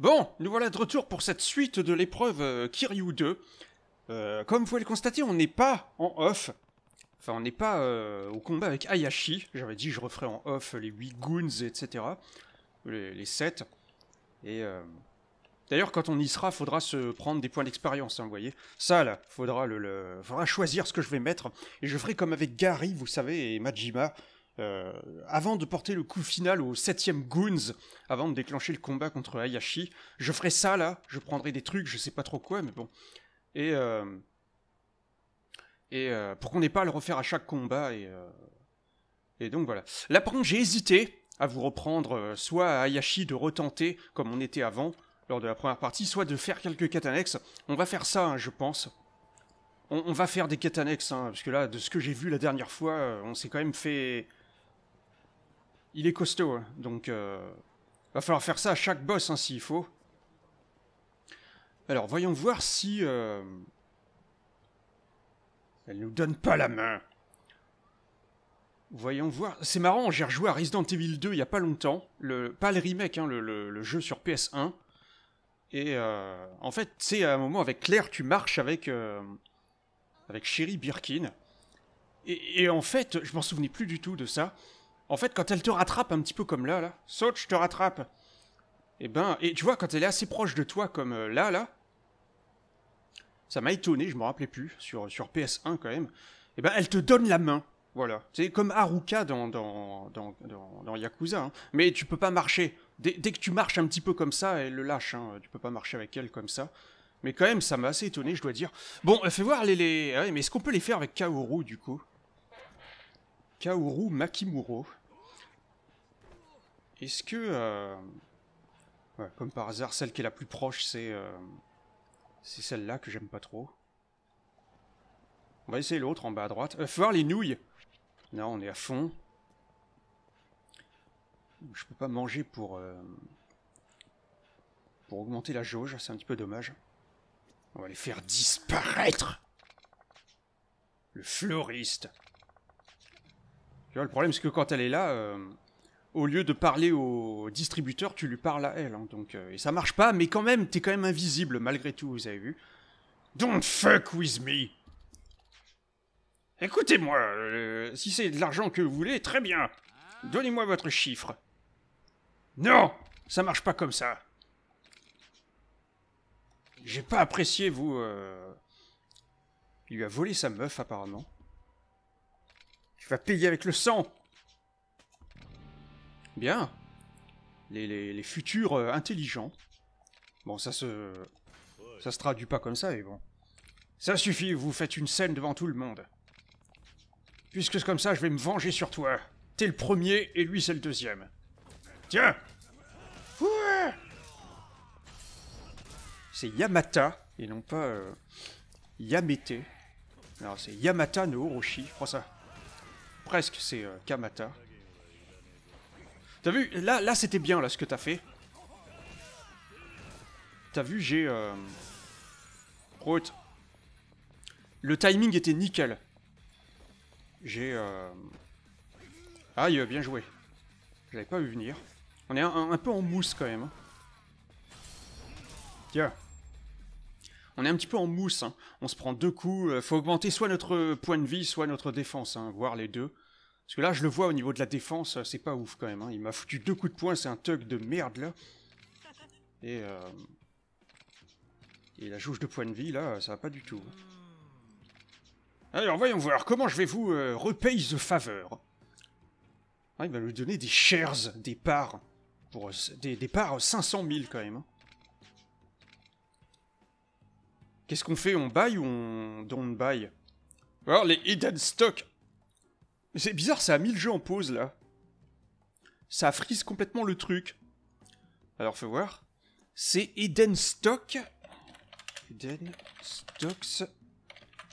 Bon, nous voilà de retour pour cette suite de l'épreuve euh, Kiryu 2. Euh, comme vous pouvez le constater, on n'est pas en off. Enfin, on n'est pas euh, au combat avec Ayashi. J'avais dit je referais en off les 8 goons, etc. Les, 7. Et d'ailleurs, quand on y sera, faudra se prendre des points d'expérience, hein, vous voyez. Ça, là, faudra, faudra choisir ce que je vais mettre. Et je ferai comme avec Gary, vous savez, et Majima. Euh, avant de porter le coup final au 7ème Goons, avant de déclencher le combat contre Hayashi, je ferai ça là, je prendrai des trucs, je sais pas trop quoi, mais bon. Et, euh, et euh, pour qu'on n'ait pas à le refaire à chaque combat, et, et donc voilà. Là par contre, j'ai hésité à vous reprendre soit à Hayashi de retenter comme on était avant, lors de la première partie, soit de faire quelques quêtes annexes. On va faire ça, hein, je pense. On, va faire des quêtes annexes, hein, parce que là, de ce que j'ai vu la dernière fois, on s'est quand même fait il est costaud, hein. donc euh, va falloir faire ça à chaque boss hein, s'il faut. Alors voyons voir si euh, elle nous donne pas la main. Voyons voir. C'est marrant, j'ai rejoué à Resident Evil 2 il y a pas longtemps. Le, pas le remake, hein, le, jeu sur PS1. Et euh, en fait, tu sais, à un moment avec Claire, tu marches avec, avec Sherry Birkin. Et, et, en fait, je m'en souvenais plus du tout de ça. En fait, quand elle te rattrape un petit peu comme là, là, saute, je te rattrape. Et eh ben, et tu vois, quand elle est assez proche de toi comme euh, là, là, ça m'a étonné, je me rappelais plus, sur, sur PS1 quand même, et eh ben, elle te donne la main. Voilà. C'est comme Haruka dans, dans, dans, Yakuza. Hein. Mais tu peux pas marcher. Dès, que tu marches un petit peu comme ça, elle le lâche. Hein. Tu peux pas marcher avec elle comme ça. Mais quand même, ça m'a assez étonné, je dois dire. Bon, euh, fais voir les... les... Ah mais est-ce qu'on peut les faire avec Kaoru, du coup Kaoru Makimuro. Est-ce que, euh, comme par hasard, celle qui est la plus proche, c'est euh, c'est celle-là que j'aime pas trop. On va essayer l'autre en bas à droite. Euh, voir les nouilles Non, on est à fond. Je peux pas manger pour, euh, pour augmenter la jauge, c'est un petit peu dommage. On va les faire disparaître Le fleuriste Tu vois, le problème, c'est que quand elle est là au lieu de parler au distributeur, tu lui parles à elle. Hein. donc, euh, et ça marche pas, mais quand même, t'es quand même invisible malgré tout, vous avez vu. Don't fuck with me. Écoutez-moi, euh, si c'est de l'argent que vous voulez, très bien. Donnez-moi votre chiffre. Non, ça marche pas comme ça. J'ai pas apprécié vous. Euh, il lui a volé sa meuf apparemment. Tu vas payer avec le sang. Bien. Les, futurs euh, intelligents. Bon, ça se... Ça se traduit pas comme ça, et bon. Ça suffit, vous faites une scène devant tout le monde. Puisque c'est comme ça, je vais me venger sur toi. T'es le premier, et lui c'est le deuxième. Tiens C'est Yamata, et non pas... Euh, Yamete. Non, c'est Yamata no Orochi, je crois ça. Presque, c'est euh, Kamata. T'as vu Là, là c'était bien, là, ce que t'as fait. T'as vu, j'ai... Euh... Le timing était nickel. J'ai... Euh... Aïe, bien joué. Je J'avais pas vu venir. On est un, peu en mousse, quand même. Hein. Tiens. On est un petit peu en mousse, hein. On se prend deux coups. Euh, faut augmenter soit notre point de vie, soit notre défense, hein, Voir les deux. Parce que là, je le vois au niveau de la défense, euh, c'est pas ouf quand même. Hein. Il m'a foutu deux coups de poing, c'est un tug de merde là. Et, euh, Et la jauge de points de vie là, ça va pas du tout. Hein. Alors voyons voir, comment je vais vous euh, repayer the favor ah, Il va me donner des shares, des parts. Pour, des, parts 500 000 quand même. Hein. Qu'est-ce qu'on fait On buy ou on don't buy Alors les hidden stocks... C'est bizarre, ça a mis le jeu en pause, là. Ça frise complètement le truc. Alors, faut voir. C'est Eden Stock. Eden Stocks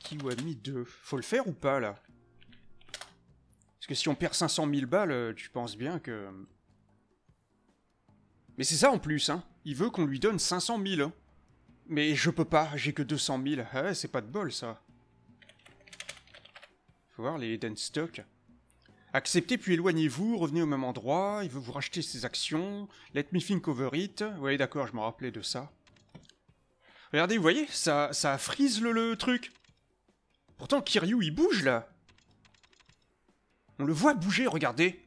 Kiwami 2. Faut le faire ou pas, là Parce que si on perd 500 000 balles, euh, tu penses bien que... Mais c'est ça en plus, hein. Il veut qu'on lui donne 500 000. Hein. Mais je peux pas, j'ai que 200 000. Ah ouais, c'est pas de bol, ça voir les hidden Stock. Acceptez puis éloignez-vous, revenez au même endroit, il veut vous racheter ses actions. Let me think over it. Oui, d'accord, je me rappelais de ça. Regardez, vous voyez, ça, ça frise le, truc. Pourtant, Kiryu, il bouge, là. On le voit bouger, regardez.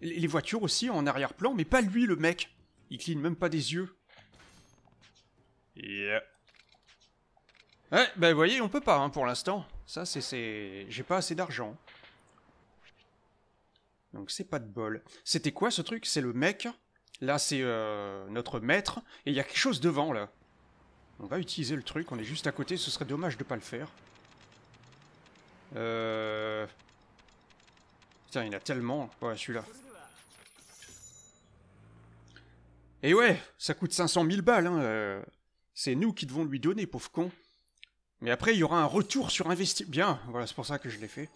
les voitures aussi, en arrière-plan, mais pas lui, le mec. Il cligne même pas des yeux. Yeah. Ouais, hein, bah ben, vous voyez, on peut pas hein, pour l'instant. Ça, c'est... J'ai pas assez d'argent. Donc c'est pas de bol. C'était quoi ce truc C'est le mec. Là, c'est euh, notre maître. Et il y a quelque chose devant, là. On va utiliser le truc. On est juste à côté. Ce serait dommage de pas le faire. Euh... Putain, il y en a tellement. Ouais, celui-là. Et ouais, ça coûte 500 000 balles, hein. Euh. C'est nous qui devons lui donner, pauvre con. Mais après, il y aura un retour sur investi... Bien, voilà, c'est pour ça que je l'ai fait.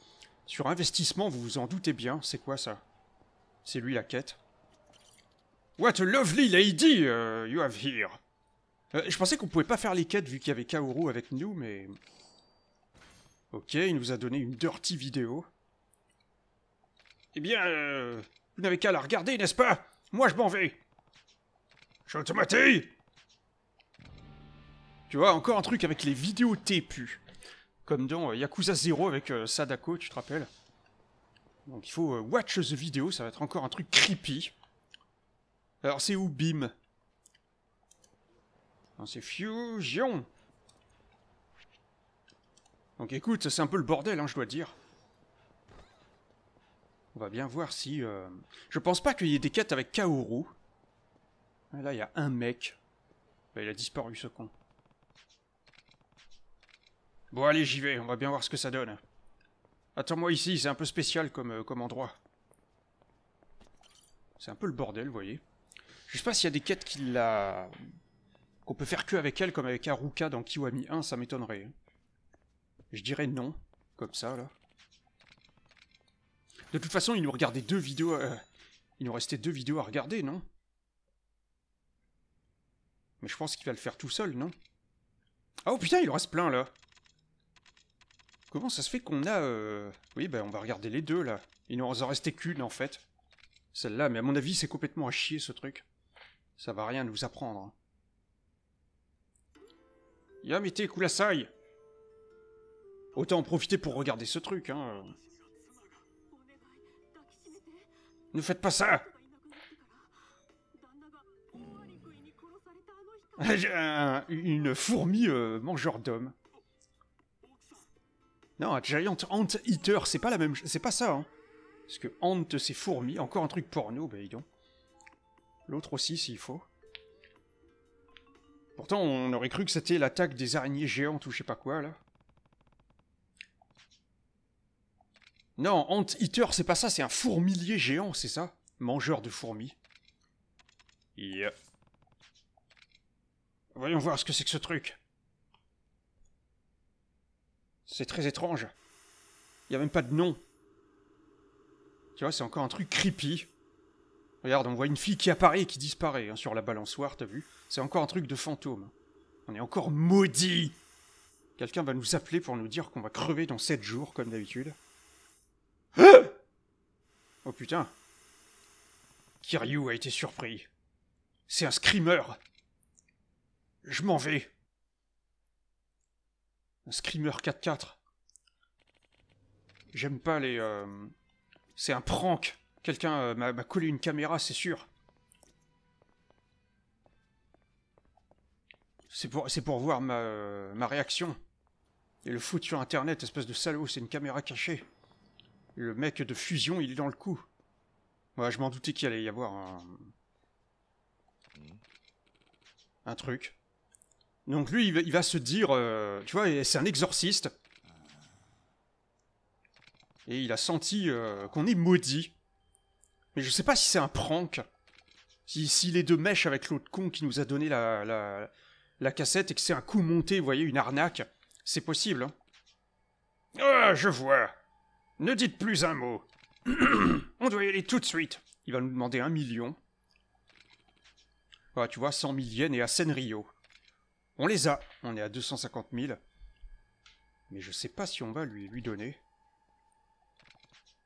Sur investissement, vous vous en doutez bien, c'est quoi ça C'est lui la quête. What a lovely lady euh, you have here euh, Je pensais qu'on pouvait pas faire les quêtes vu qu'il y avait Kaoru avec nous, mais... Ok, il nous a donné une dirty vidéo. Eh bien, euh, vous n'avez qu'à la regarder, n'est-ce pas Moi, je m'en vais Je Chantomati tu vois, encore un truc avec les vidéos TPU. Comme dans euh, Yakuza Zero avec euh, Sadako, tu te rappelles Donc il faut euh, watch the video, ça va être encore un truc creepy. Alors c'est où Bim C'est Fusion donc écoute, c'est un peu le bordel, hein, je dois dire. On va bien voir si... Je pense pas qu'il y ait des quêtes avec Kaoru. Là, il y a un mec. Bah, il a disparu, ce con. Bon, allez, j'y vais, on va bien voir ce que ça donne. Attends-moi ici, c'est un peu spécial comme, euh, comme endroit. C'est un peu le bordel, vous voyez. Je sais pas s'il y a des quêtes qu'il la... qu'on peut faire que avec elle, comme avec Aruka dans Kiwami 1, ça m'étonnerait. Je dirais non, comme ça, là. De toute façon, il nous regardait deux vidéos... Euh, il nous restait deux vidéos à regarder, non Mais je pense qu'il va le faire tout seul, non Ah oh putain, il reste plein, là Comment ça se fait qu'on a... Euh, oui, bah on va regarder les deux, là. Il nous en restait qu'une, en fait. Celle-là, mais à mon avis, c'est complètement à chier, ce truc. Ça va rien nous apprendre. Hein. Yamete Kulasai Autant en profiter pour regarder ce truc, hein. Ne faites pas ça Une fourmi euh, mangeur d'hommes. Non, Giant Ant Eater, c'est pas la même, c'est pas ça. Hein. Parce que Ant, c'est fourmi. Encore un truc porno, bah dis donc. L'autre aussi, s'il faut. Pourtant, on aurait cru que c'était l'attaque des araignées géantes ou je sais pas quoi, là. Non, Ant Eater, c'est pas ça, c'est un fourmilier géant, c'est ça Mangeur de fourmis. Yeah. Voyons voir ce que c'est que ce truc. C'est très étrange. Il n'y a même pas de nom. Tu vois, c'est encore un truc creepy. Regarde, on voit une fille qui apparaît et qui disparaît hein, sur la balançoire, t'as vu C'est encore un truc de fantôme. On est encore maudits Quelqu'un va nous appeler pour nous dire qu'on va crever dans 7 jours, comme d'habitude. Hein oh putain Kiryu a été surpris. C'est un screamer Je m'en vais screamer 4-4. J'aime pas les... Euh, c'est un prank. Quelqu'un euh, m'a collé une caméra, c'est sûr. C'est pour, pour voir ma, ma réaction. Et le foot sur internet, espèce de salaud, c'est une caméra cachée. le mec de fusion, il est dans le coup. Moi, je m'en doutais qu'il allait y avoir un... Un truc. Donc lui, il va, se dire, euh, tu vois, c'est un exorciste. Et il a senti euh, qu'on est maudit. Mais je sais pas si c'est un prank. S'il si, est de mèche avec l'autre con qui nous a donné la, la, cassette et que c'est un coup monté, vous voyez, une arnaque. C'est possible. Hein. Ah, je vois. Ne dites plus un mot. On doit y aller tout de suite. Il va nous demander un million. Ah, tu vois, 100 000 et à Senrio. On les a. On est à 250 000. Mais je sais pas si on va lui, lui donner.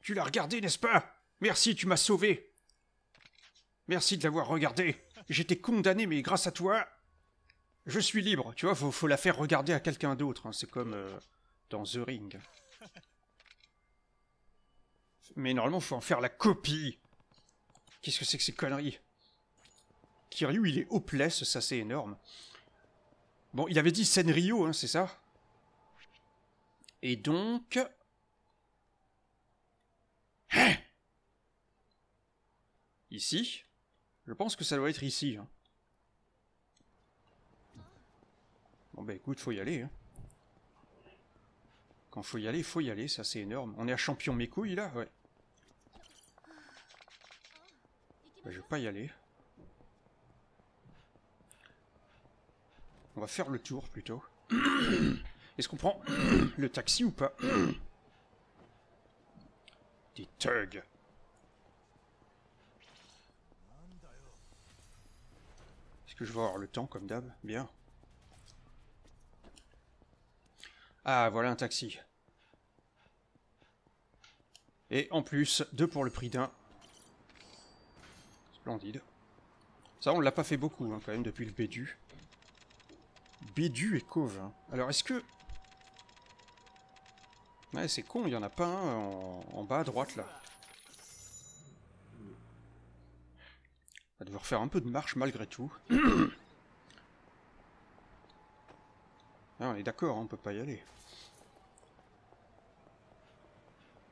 Tu l'as regardé, n'est-ce pas Merci, tu m'as sauvé. Merci de l'avoir regardé. J'étais condamné, mais grâce à toi, je suis libre. Tu vois, faut, faut la faire regarder à quelqu'un d'autre. Hein. C'est comme euh, dans The Ring. Mais normalement, faut en faire la copie. Qu'est-ce que c'est que ces conneries Kiryu, il est hopeless, ça c'est énorme. Bon, il avait dit scène hein, c'est ça Et donc... Hein ici Je pense que ça doit être ici. Hein. Bon bah écoute, faut y aller. Hein. Quand faut y aller, faut y aller, ça c'est énorme. On est à champion mes couilles là Ouais. Bah, je vais pas y aller. On va faire le tour plutôt. Est-ce qu'on prend le taxi ou pas Des thugs. Est-ce que je vais avoir le temps comme d'hab Bien. Ah, voilà un taxi. Et en plus, deux pour le prix d'un. Splendide. Ça, on l'a pas fait beaucoup, hein, quand même, depuis le Bédu. Bédu et Cove. Hein. Alors, est-ce que... Ouais, c'est con, il n'y en a pas un en... bas à droite, là. On va devoir faire un peu de marche, malgré tout. Ah, on est d'accord, on hein, on peut pas y aller.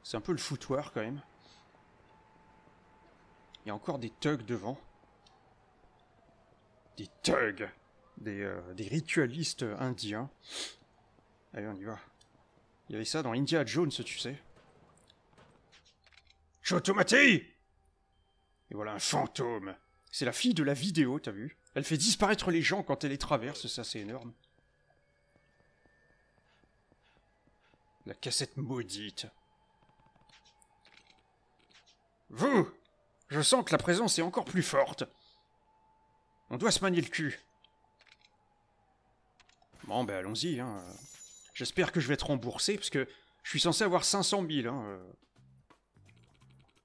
C'est un peu le foutoir, quand même. Il y a encore des thugs devant. Des thugs euh, des, ritualistes indiens. Allez, on y va. Il y avait ça dans India Jones, tu sais. Chotomati Et voilà un fantôme. C'est la fille de la vidéo, t'as vu Elle fait disparaître les gens quand elle les traverse, ça c'est énorme. La cassette maudite. Vous Je sens que la présence est encore plus forte. On doit se manier le cul. Bon, ben allons-y. Hein. J'espère que je vais être remboursé, parce que je suis censé avoir 500 000. Hein. Euh.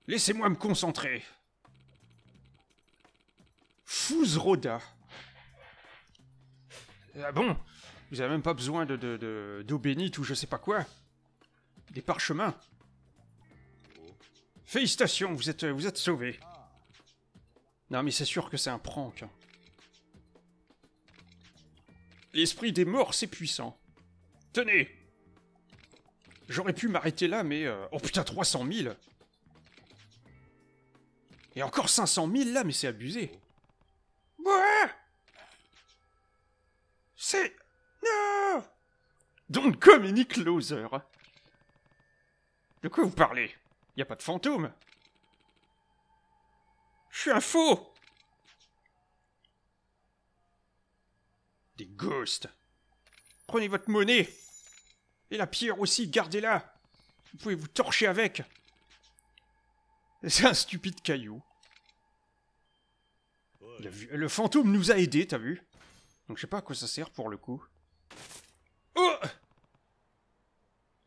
Laissez-moi me concentrer. Fouzroda. Ah bon Vous avez même pas besoin de, d'eau bénite ou je sais pas quoi. Des parchemins. Félicitations, vous êtes, vous êtes sauvé. Non mais c'est sûr que c'est un prank. Hein. L'esprit des morts, c'est puissant. Tenez J'aurais pu m'arrêter là, mais... Euh, oh putain, 300 000 Et encore 500 000 là, mais c'est abusé. Ouais C'est... Non Don't comme une closer De quoi vous parlez y a pas de fantôme Je suis un faux Des ghosts Prenez votre monnaie Et la pierre aussi, gardez-la Vous pouvez vous torcher avec C'est un stupide caillou. Le fantôme nous a aidés, t'as vu Donc je sais pas à quoi ça sert pour le coup. Oh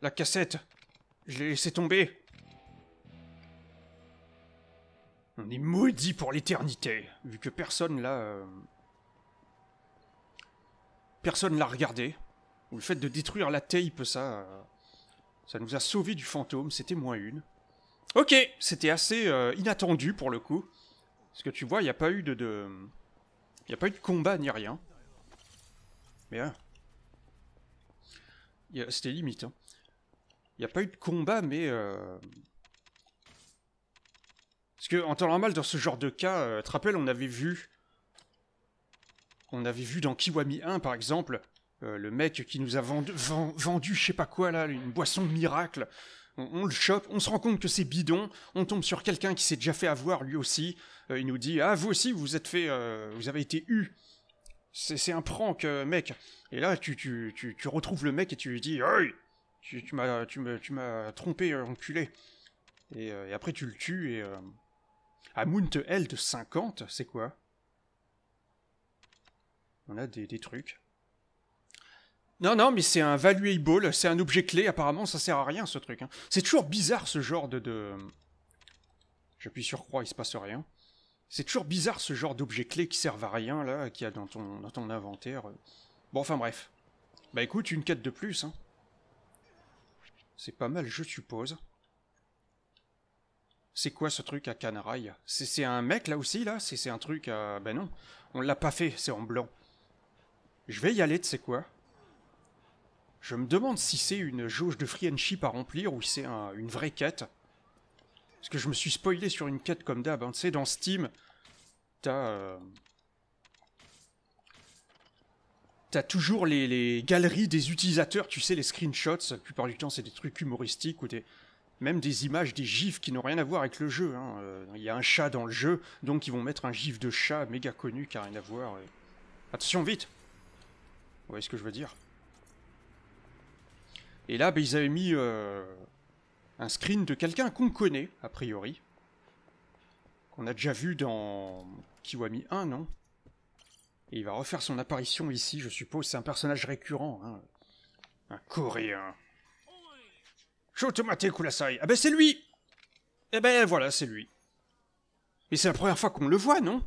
La cassette Je l'ai laissée tomber On est maudit pour l'éternité, vu que personne là... Euh, personne l'a regardé. Le fait de détruire la tape, ça, ça nous a sauvé du fantôme, c'était moins une. Ok, c'était assez euh, inattendu pour le coup. Parce que tu vois, il n'y a pas eu de... Il n'y a pas eu de combat ni rien. Mais... Hein. C'était limite. Hein. Il n'y a pas eu de combat, mais... Euh, parce que en temps normal, dans ce genre de cas, euh, tu te rappelles, on avait vu on avait vu dans Kiwami 1, par exemple, euh, le mec qui nous a vendu, vendu, je sais pas quoi, là, une boisson miracle. On, le chope, on se rend compte que c'est bidon, on tombe sur quelqu'un qui s'est déjà fait avoir lui aussi. Euh, il nous dit Ah, vous aussi, vous êtes fait, euh, vous avez été eu. C'est un prank, mec. Et là, tu, tu, tu, retrouves le mec et tu lui dis Hey Tu, tu m'as trompé, enculé. Et, et, après, tu le tues et. à Mount L de 50, c'est quoi on a des, trucs. Non, non, mais c'est un valuable, c'est un objet clé, apparemment ça sert à rien ce truc. Hein. C'est toujours bizarre ce genre de... J'appuie sur croix, il se passe rien. C'est toujours bizarre ce genre d'objet clé qui sert à rien, là, qui y a dans ton, inventaire. Bon, enfin bref. Bah écoute, une quête de plus, hein. C'est pas mal, je suppose. C'est quoi ce truc à canaraille? C'est un mec, là aussi, là C'est un truc à... Ben non, on l'a pas fait, c'est en blanc. Je vais y aller, tu sais quoi Je me demande si c'est une jauge de friendship à remplir ou si c'est une vraie quête. Parce que je me suis spoilé sur une quête comme d'hab. Hein. Tu sais, dans Steam, t'as... Euh, t'as toujours les, galeries des utilisateurs, tu sais, les screenshots. La plupart du temps, c'est des trucs humoristiques ou des... Même des images, des gifs qui n'ont rien à voir avec le jeu. Hein. Euh, il y a un chat dans le jeu, donc ils vont mettre un gif de chat méga connu qui n'a rien à voir. Attention, vite vous voyez ce que je veux dire Et là, ben, ils avaient mis euh, un screen de quelqu'un qu'on connaît, a priori. Qu'on a déjà vu dans Kiwami 1, non Et il va refaire son apparition ici, je suppose. C'est un personnage récurrent, hein. Un coréen. Shotomate Kulasai. Ah ben c'est lui Eh ben voilà, c'est lui. Et c'est la première fois qu'on le voit, non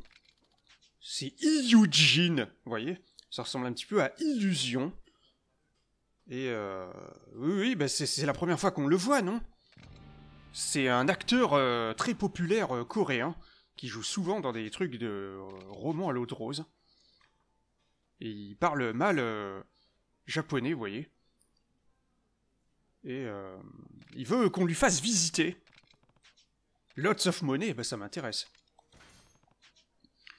C'est Iyujin, vous voyez ça ressemble un petit peu à Illusion. Et euh, oui, oui, bah, c'est la première fois qu'on le voit, non C'est un acteur euh, très populaire euh, coréen qui joue souvent dans des trucs de romans à l'eau de rose. Et il parle mal japonais, vous voyez. Et il veut qu'on lui fasse visiter. Lots of money, bah, ça m'intéresse.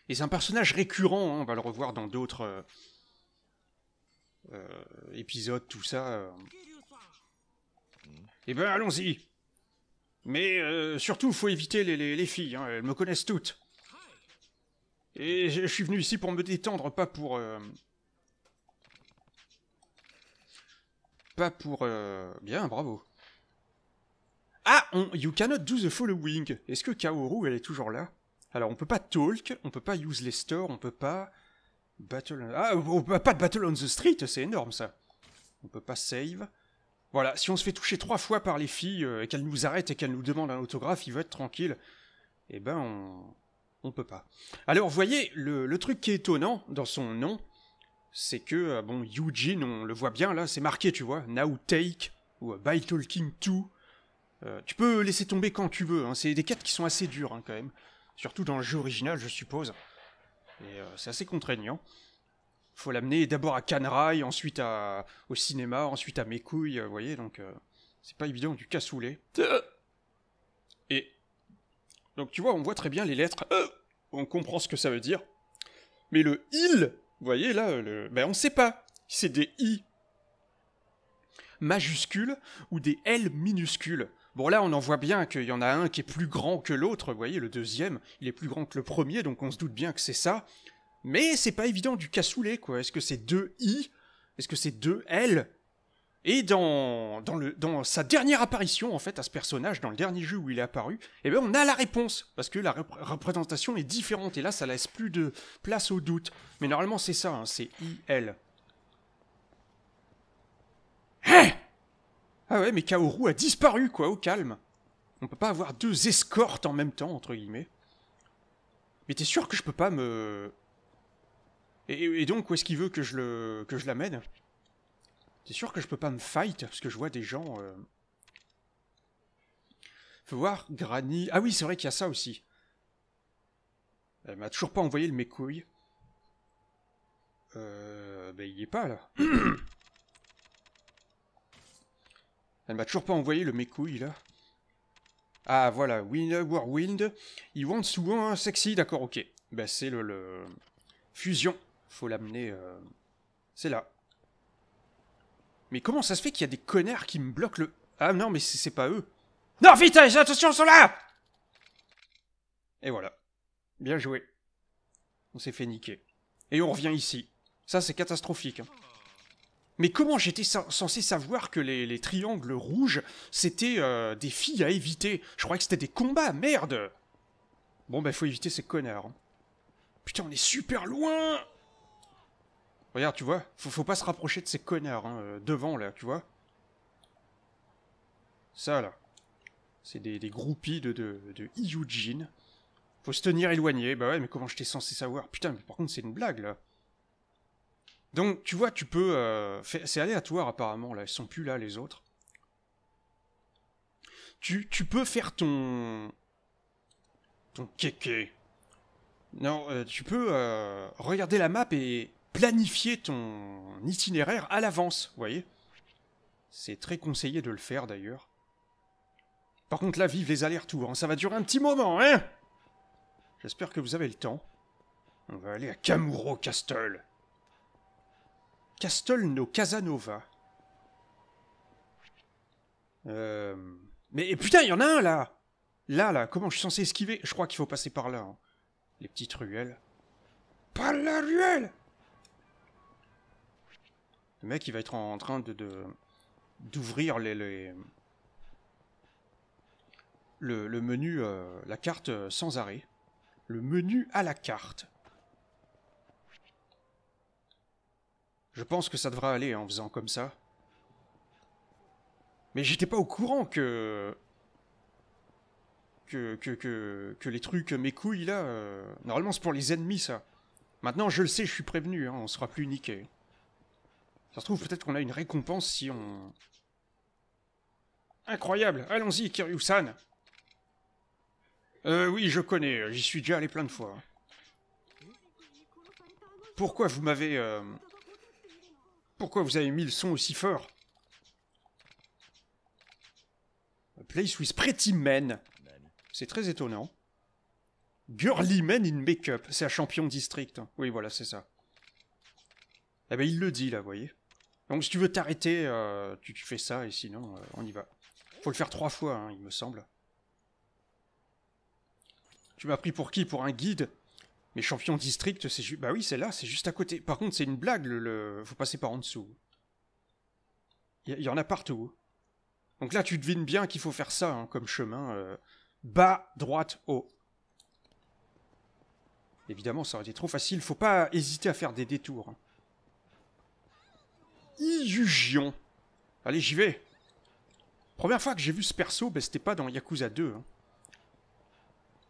Et c'est un personnage récurrent, hein, on va le revoir dans d'autres euh, euh, épisodes, tout ça. Euh. Eh ben, allons-y Mais euh, surtout, faut éviter les, filles, hein, elles me connaissent toutes. Et je suis venu ici pour me détendre, pas pour... Pas pour... Bien, bravo. Ah, on... You cannot do the following. Est-ce que Kaoru, elle est toujours là alors on peut pas talk, on peut pas use les stores, on peut pas battle. Ah, on peut pas de battle on the street, c'est énorme ça. On peut pas save. Voilà, si on se fait toucher trois fois par les filles euh, et qu'elles nous arrêtent et qu'elles nous demandent un autographe, il veut être tranquille. Eh ben on on peut pas. Alors voyez le, truc qui est étonnant dans son nom, c'est que euh, bon Eugene, on le voit bien là, c'est marqué tu vois, now take ou euh, by talking to. tu peux laisser tomber quand tu veux, hein, c'est des quêtes qui sont assez dures hein, quand même. Surtout dans le jeu original, je suppose. Et euh, c'est assez contraignant. Faut l'amener d'abord à Canrail, ensuite à, au cinéma, ensuite à mes couilles, euh, vous voyez, donc euh, c'est pas évident, du cassoulet. Et. Donc tu vois, on voit très bien les lettres, on comprend ce que ça veut dire. Mais le il, vous voyez là, le... ben on sait pas. C'est des i majuscules ou des l minuscules. Bon là, on en voit bien qu'il y en a un qui est plus grand que l'autre, vous voyez, le deuxième, il est plus grand que le premier, donc on se doute bien que c'est ça. Mais c'est pas évident du cassoulet, quoi. Est-ce que c'est deux I Est-ce que c'est deux L et dans, dans, le, dans sa dernière apparition, en fait, à ce personnage, dans le dernier jeu où il est apparu, eh bien, on a la réponse, parce que la représentation est différente, et là, ça laisse plus de place au doute. Mais normalement, c'est ça, hein, c'est IL. Hé hein? Ah ouais, mais Kaoru a disparu, quoi, au calme. On peut pas avoir deux escortes en même temps, entre guillemets. Mais t'es sûr que je peux pas me... Et, donc, où est-ce qu'il veut que je le que je l'amène T'es sûr que je peux pas me fight Parce que je vois des gens... Euh, Faut voir, Granny... Ah oui, c'est vrai qu'il y a ça aussi. Elle m'a toujours pas envoyé le mécouille. Euh... Ben, il est pas, là. Elle m'a toujours pas envoyé le mécouille, là. Ah, voilà, Wind Warwind. Il want souvent un hein, sexy, d'accord, ok. Bah, c'est le, Fusion. Faut l'amener... Euh, c'est là. Mais comment ça se fait qu'il y a des connards qui me bloquent le... Ah non, mais c'est pas eux. Non, vite, hein, attention, ils sont là Et voilà. Bien joué. On s'est fait niquer. Et on revient ici. Ça, c'est catastrophique. Hein. Mais comment j'étais censé savoir que les, triangles rouges, c'était euh, des filles à éviter Je croyais que c'était des combats, merde Bon bah faut éviter ces connards. Hein. Putain, on est super loin Regarde, tu vois, faut, pas se rapprocher de ces connards, hein, euh, devant là, tu vois. Ça là, c'est des, groupies de, de, de Faut se tenir éloigné, bah ouais, mais comment j'étais censé savoir Putain, mais par contre c'est une blague là. Donc, tu vois, tu peux. Euh, c'est aléatoire, apparemment, là. Ils sont plus là, les autres. Tu, peux faire ton. ton kéké. Non, euh, tu peux euh, regarder la map et planifier ton itinéraire à l'avance, vous voyez C'est très conseillé de le faire d'ailleurs. Par contre, là, vive les allers-retours, hein. ça va durer un petit moment, hein J'espère que vous avez le temps. On va aller à Camuro Castle no Casanova. Euh, mais putain, il y en a un là Là, là, comment je suis censé esquiver Je crois qu'il faut passer par là. Hein. Les petites ruelles. Par la ruelle Le mec, il va être en train de... d'ouvrir les... Le, le menu, euh, la carte euh, sans arrêt. Le menu à la carte. Je pense que ça devra aller en faisant comme ça. Mais j'étais pas au courant que... Que, que, que, les trucs, mes couilles là, euh, normalement c'est pour les ennemis ça. Maintenant je le sais, je suis prévenu, hein, on sera plus niqué. Ça se trouve peut-être qu'on a une récompense si on... Incroyable, allons-y Kiryu-san Euh oui, je connais, j'y suis déjà allé plein de fois. Pourquoi vous m'avez... Euh, pourquoi vous avez mis le son aussi fort place with pretty men. C'est très étonnant. Girly men in make-up. C'est un champion district. Oui, voilà, c'est ça. Eh ben, il le dit, là, vous voyez. Donc, si tu veux t'arrêter, euh, tu, fais ça, et sinon, euh, on y va. Faut le faire trois fois, hein, il me semble. Tu m'as pris pour qui Pour un guide mais champion district, c'est juste. Bah oui, c'est là, c'est juste à côté. Par contre, c'est une blague, le, Faut passer par en dessous. Il y, en a partout. Donc là, tu devines bien qu'il faut faire ça hein, comme chemin. Euh, bas, droite, haut. Évidemment, ça aurait été trop facile. Faut pas hésiter à faire des détours. y hein. Allez, j'y vais. Première fois que j'ai vu ce perso, ben, c'était pas dans Yakuza 2. Hein.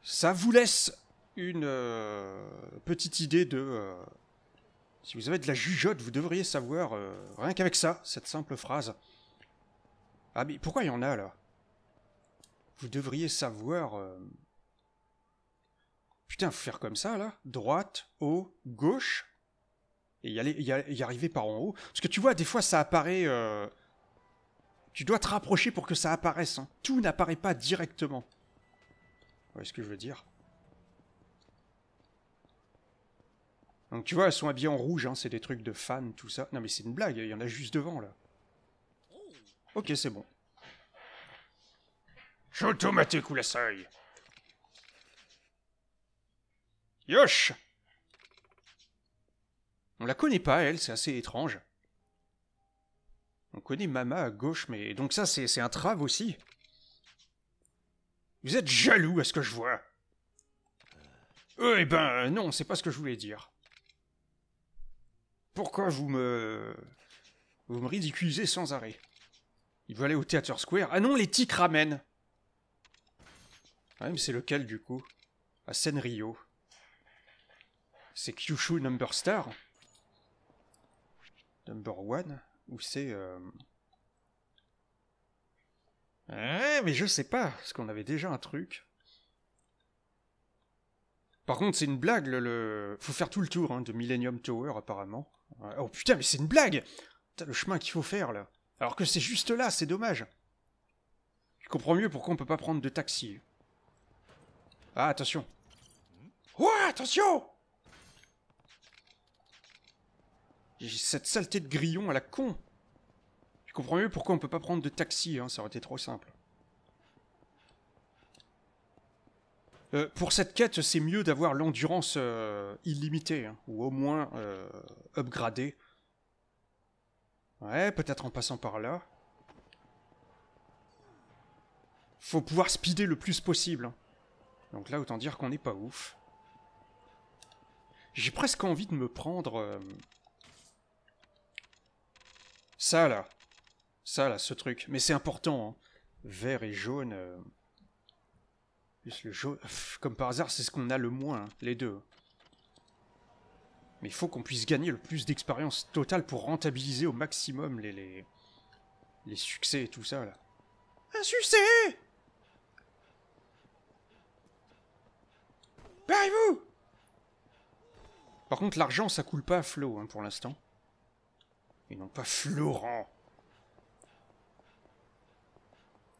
Ça vous laisse une euh, petite idée de... Euh, si vous avez de la jugeote, vous devriez savoir, euh, rien qu'avec ça, cette simple phrase. Ah mais pourquoi il y en a là Vous devriez savoir... Putain, faire comme ça, là. Droite, haut, gauche. Et y, aller, y, arriver par en haut. Parce que tu vois, des fois, ça apparaît... Tu dois te rapprocher pour que ça apparaisse. Hein. Tout n'apparaît pas directement. Vous voyez ce que je veux dire Donc tu vois, elles sont habillées en rouge, hein, c'est des trucs de fans, tout ça. Non mais c'est une blague, il y en a juste devant là. Ok, c'est bon. la seuil. Yosh On la connaît pas, elle, c'est assez étrange. On connaît Mama à gauche, mais donc ça, c'est un trave aussi. Vous êtes jaloux à ce que je vois. Euh, eh ben, non, c'est pas ce que je voulais dire. Pourquoi vous me... Vous me ridiculisez sans arrêt Il veut aller au Theater Square. Ah non, les tics ramènent Ah mais c'est lequel du coup À rio C'est Kyushu Number Star Number One Ou c'est... Ouais, euh, eh, mais je sais pas, parce qu'on avait déjà un truc. Par contre, c'est une blague, le, Faut faire tout le tour hein, de Millennium Tower, apparemment. Oh putain, mais c'est une blague Putain, le chemin qu'il faut faire là. Alors que c'est juste là, c'est dommage. Je comprends mieux pourquoi on peut pas prendre de taxi. Ah, attention. Ouais, attention J'ai cette saleté de grillon à la con. Je comprends mieux pourquoi on peut pas prendre de taxi, hein, ça aurait été trop simple. Euh, pour cette quête, c'est mieux d'avoir l'endurance euh, illimitée, hein, ou au moins euh, upgradée. Ouais, peut-être en passant par là. Faut pouvoir speeder le plus possible. Hein. Donc là, autant dire qu'on n'est pas ouf. J'ai presque envie de me prendre... Ça, là. Ça, là, ce truc. Mais c'est important, hein. Vert et jaune le Comme par hasard, c'est ce qu'on a le moins, hein, les deux. Mais il faut qu'on puisse gagner le plus d'expérience totale pour rentabiliser au maximum les, les, les succès et tout ça, là. Un succès Barrez-vous Par contre, l'argent, ça coule pas à flot, hein, pour l'instant. Et non pas Florent.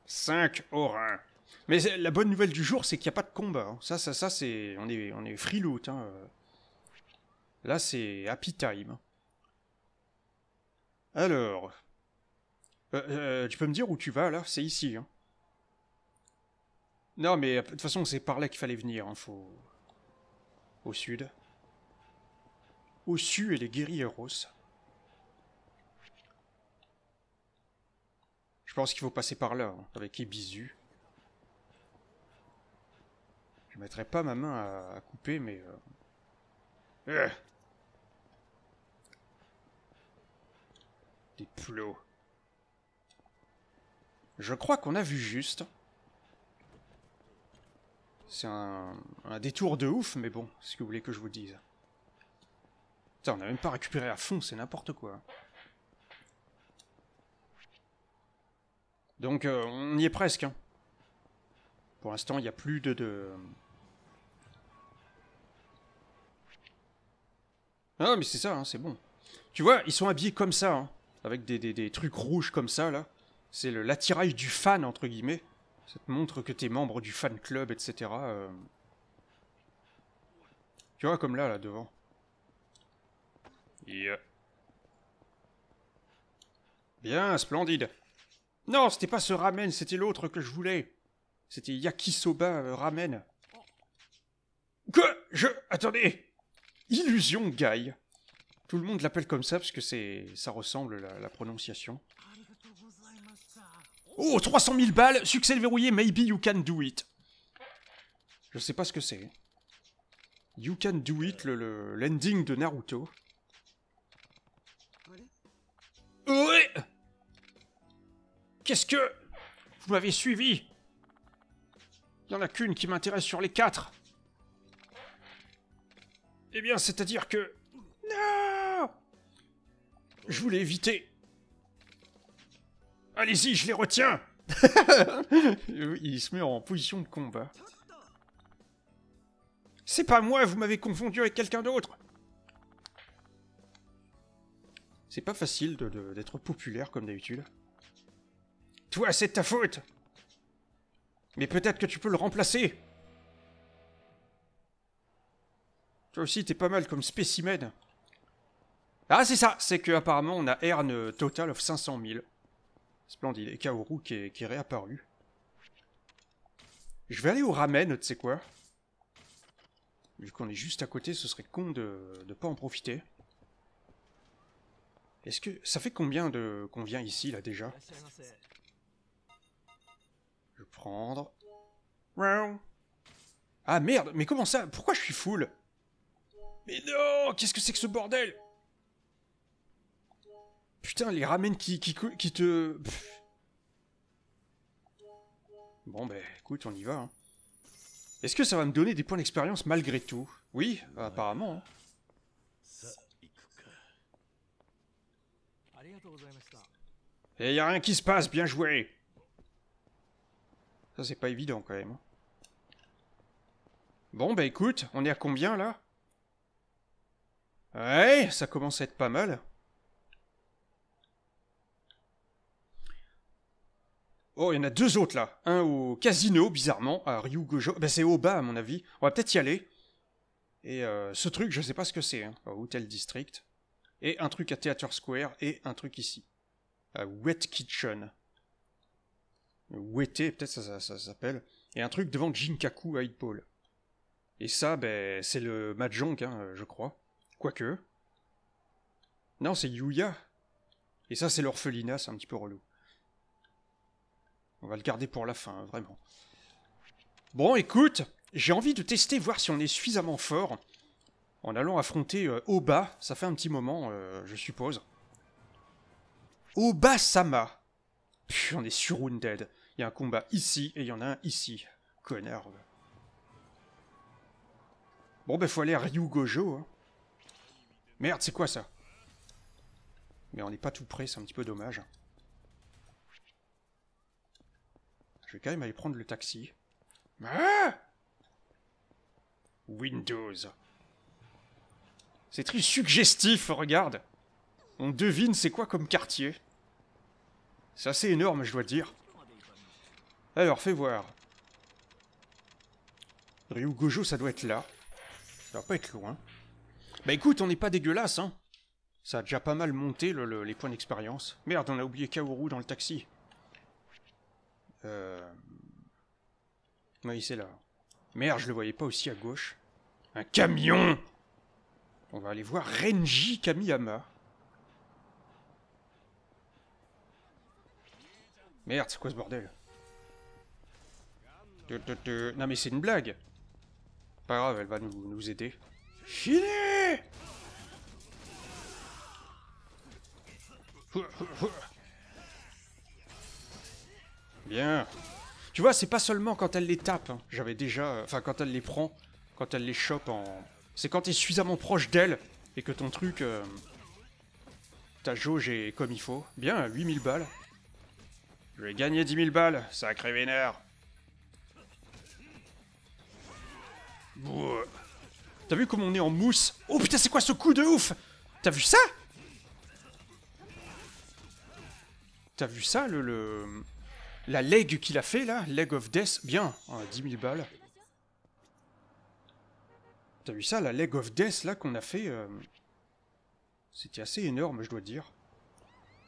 5 orins. Mais la bonne nouvelle du jour, c'est qu'il n'y a pas de combat. Hein. Ça, ça, ça, c'est. On est, on est free loot. Hein. Là, c'est happy time. Alors. Euh, euh, tu peux me dire où tu vas là C'est ici. Hein. Non, mais de toute façon, c'est par là qu'il fallait venir. Hein. Faut. Au sud. Au sud et les guerrieros. Je pense qu'il faut passer par là, hein, avec Ibizu. Je mettrai pas ma main à, couper, mais... Euh, euh. Des plots. Je crois qu'on a vu juste. C'est un, détour de ouf, mais bon, ce que vous voulez que je vous dise. Putain, on n'a même pas récupéré à fond, c'est n'importe quoi. Donc, euh, on y est presque. Hein. Pour l'instant, il n'y a plus de... Ah, mais c'est ça, hein, c'est bon. Tu vois, ils sont habillés comme ça, hein, avec des, trucs rouges comme ça, là. C'est l'attirail du fan, entre guillemets. Ça te montre que t'es membre du fan club, etc. Euh. Tu vois, comme là, là, devant. Bien, splendide. Non, c'était pas ce ramen, c'était l'autre que je voulais. C'était yakisoba euh, ramen. Que Je... Attendez Illusion Guy. Tout le monde l'appelle comme ça parce que c'est, ça ressemble la, la prononciation. Oh, 300 000 balles, succès verrouillé, maybe you can do it. Je sais pas ce que c'est. You can do it, le, l'ending de Naruto. Ouais Qu'est-ce que... Vous m'avez suivi Il y en a qu'une qui m'intéresse sur les quatre eh bien, c'est-à-dire que... Non ah Je voulais éviter. Allez-y, je les retiens Il se met en position de combat. C'est pas moi, vous m'avez confondu avec quelqu'un d'autre C'est pas facile d'être de, populaire comme d'habitude. Toi, c'est ta faute Mais peut-être que tu peux le remplacer Toi aussi, t'es pas mal comme spécimen. Ah, c'est ça C'est que apparemment on a herne total of 500 000. Splendide. Et Kaoru qui est, réapparu. Je vais aller au ramen, tu sais quoi. Vu qu'on est juste à côté, ce serait con de ne pas en profiter. Est-ce que... Ça fait combien de... qu'on vient ici, là, déjà Je vais prendre... Ah merde, mais comment ça Pourquoi je suis full mais non Qu'est-ce que c'est que ce bordel Putain, les ramènes qui, qui, te... Bon, ben, écoute, on y va. Hein. Est-ce que ça va me donner des points d'expérience malgré tout Oui, apparemment. Et hein. eh, y a rien qui se passe, bien joué Ça, c'est pas évident, quand même. Hein. Bon, bah écoute, on est à combien, là Ouais, ça commence à être pas mal. Oh, il y en a deux autres là. Un au casino, bizarrement, à Ryugojo. Ben, c'est au bas, à mon avis. On va peut-être y aller. Et euh, ce truc, je sais pas ce que c'est. Hein. Hotel District. Et un truc à Theater Square. Et un truc ici. À Wet Kitchen. Weté, peut-être ça, s'appelle. Et un truc devant Jinkaku à Paul. Et ça, ben, c'est le Mahjong, hein, je crois. Quoique. Non, c'est Yuya. Et ça, c'est l'orphelinat, c'est un petit peu relou. On va le garder pour la fin, hein, vraiment. Bon, écoute, j'ai envie de tester, voir si on est suffisamment fort en allant affronter euh, Oba. Ça fait un petit moment, euh, je suppose. Oba-sama. Puis on est sur Wounded. Il y a un combat ici et il y en a un ici. Connard. Bon, ben, faut aller à Ryu Gojo. Hein. Merde, c'est quoi ça Mais on n'est pas tout près, c'est un petit peu dommage. Je vais quand même aller prendre le taxi. Ah Windows. C'est très suggestif, regarde. On devine c'est quoi comme quartier. C'est assez énorme, je dois dire. Alors, fais voir. Gojo, ça doit être là. Ça doit pas être loin. Bah écoute, on n'est pas dégueulasse, hein Ça a déjà pas mal monté les points d'expérience. Merde, on a oublié Kaoru dans le taxi. Euh... Oui, c'est là. Merde, je le voyais pas aussi à gauche. Un camion On va aller voir Renji Kamiyama. Merde, c'est quoi ce bordel Non mais c'est une blague Pas grave, elle va nous aider. Chine Bien. Tu vois, c'est pas seulement quand elle les tape. Hein. J'avais déjà... Enfin, quand elle les prend, quand elle les chope en... C'est quand t'es suffisamment proche d'elle et que ton truc... Euh, ta jauge est comme il faut. Bien, 8000 balles. Je vais gagner 10 000 balles, sacré vénère. Bouh. T'as vu comme on est en mousse Oh putain, c'est quoi ce coup de ouf T'as vu ça T'as vu ça, le... le... La leg qu'il a fait, là Leg of Death Bien, 10 hein, 000 balles. T'as vu ça, la leg of death là qu'on a fait euh, C'était assez énorme, je dois dire.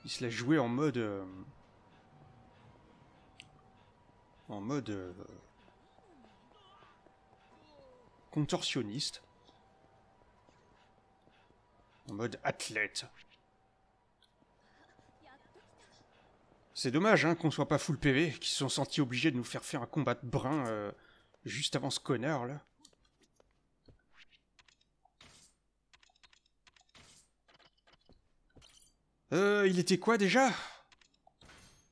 Il se l'a joué en mode... Euh, en mode... Euh, contorsionniste. En mode athlète. C'est dommage hein, qu'on soit pas full PV, qu'ils se sont sentis obligés de nous faire faire un combat de brun euh, juste avant ce connard là. Euh, il était quoi déjà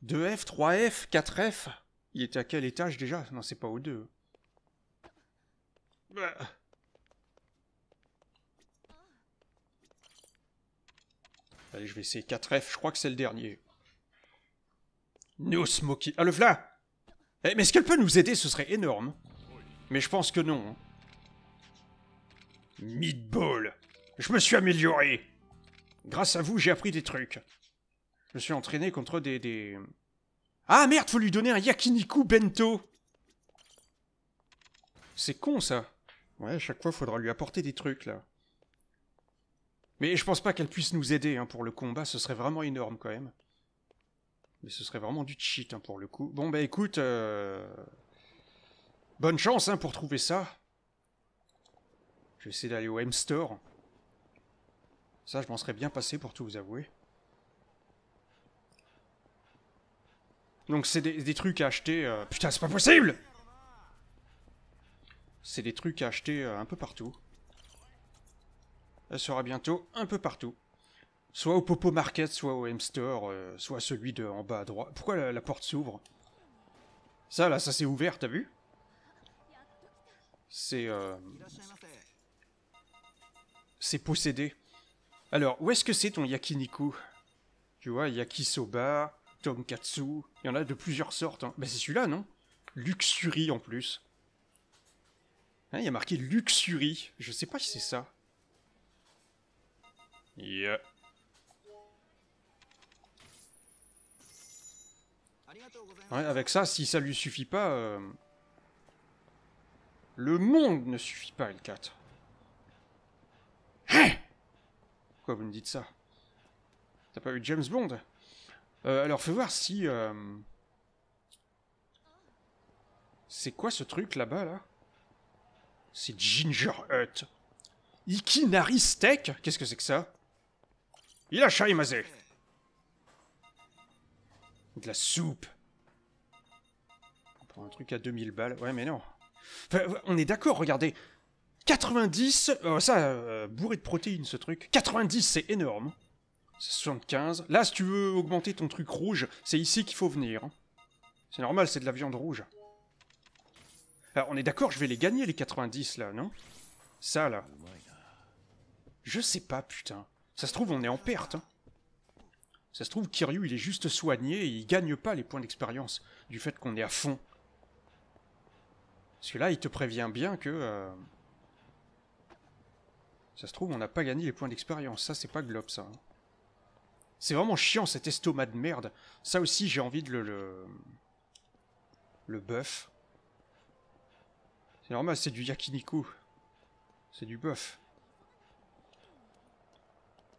2F, 3F, 4F Il était à quel étage déjà Non, c'est pas au 2. Bah. Allez, je vais essayer 4F, je crois que c'est le dernier. No Smoky. Ah, le v'là eh, Mais est-ce qu'elle peut nous aider Ce serait énorme. Mais je pense que non. Hein. Meatball Je me suis amélioré Grâce à vous, j'ai appris des trucs. Je me suis entraîné contre des... des... Ah merde, faut lui donner un yakiniku bento C'est con, ça Ouais, à chaque fois, faudra lui apporter des trucs, là. Mais je pense pas qu'elle puisse nous aider hein, pour le combat, ce serait vraiment énorme quand même. Mais ce serait vraiment du cheat hein, pour le coup. Bon bah écoute, euh, bonne chance hein, pour trouver ça. Je vais essayer d'aller au M-Store. Ça, je m'en serais bien passé pour tout vous avouer. Donc c'est des, trucs à acheter... Euh, putain, c'est pas possible C'est des trucs à acheter euh, un peu partout. Ça euh, sera bientôt un peu partout. Soit au Popo Market, soit au M-Store, euh, soit celui de en bas à droite. Pourquoi la, porte s'ouvre Ça, là, ça s'est ouvert, t'as vu C'est... Euh, c'est possédé. Alors, où est-ce que c'est ton yakiniku Tu vois, yakisoba, Tomkatsu, il y en a de plusieurs sortes. Hein. Ben, c'est celui-là, non Luxury en plus. Hein, il y a marqué Luxury. Je sais pas si c'est ça. Yeah. avec ça, si ça lui suffit pas... Euh, le monde ne suffit pas, L4. Hein Pourquoi vous me dites ça T'as pas eu James Bond euh, Alors, fais voir si... Euh, c'est quoi ce truc là-bas, là, C'est Ginger Hut. Ikinari Steak Qu'est-ce que c'est que ça il a Mazé De la soupe On prend un truc à 2000 balles. Ouais, mais non. on est d'accord, regardez. 90, Oh euh, ça, euh, bourré de protéines ce truc. 90, c'est énorme. 75. Là, si tu veux augmenter ton truc rouge, c'est ici qu'il faut venir. C'est normal, c'est de la viande rouge. Alors, on est d'accord, je vais les gagner les 90 là, non Ça là. Je sais pas, putain. Ça se trouve, on est en perte. Hein. Ça se trouve, Kiryu, il est juste soigné et il gagne pas les points d'expérience du fait qu'on est à fond. Parce que là, il te prévient bien que... Euh, ça se trouve, on n'a pas gagné les points d'expérience. Ça, c'est pas glob, ça. Hein. C'est vraiment chiant, cet estomac de merde. Ça aussi, j'ai envie de le... Le, le C'est normal, c'est du yakiniku. C'est du boeuf.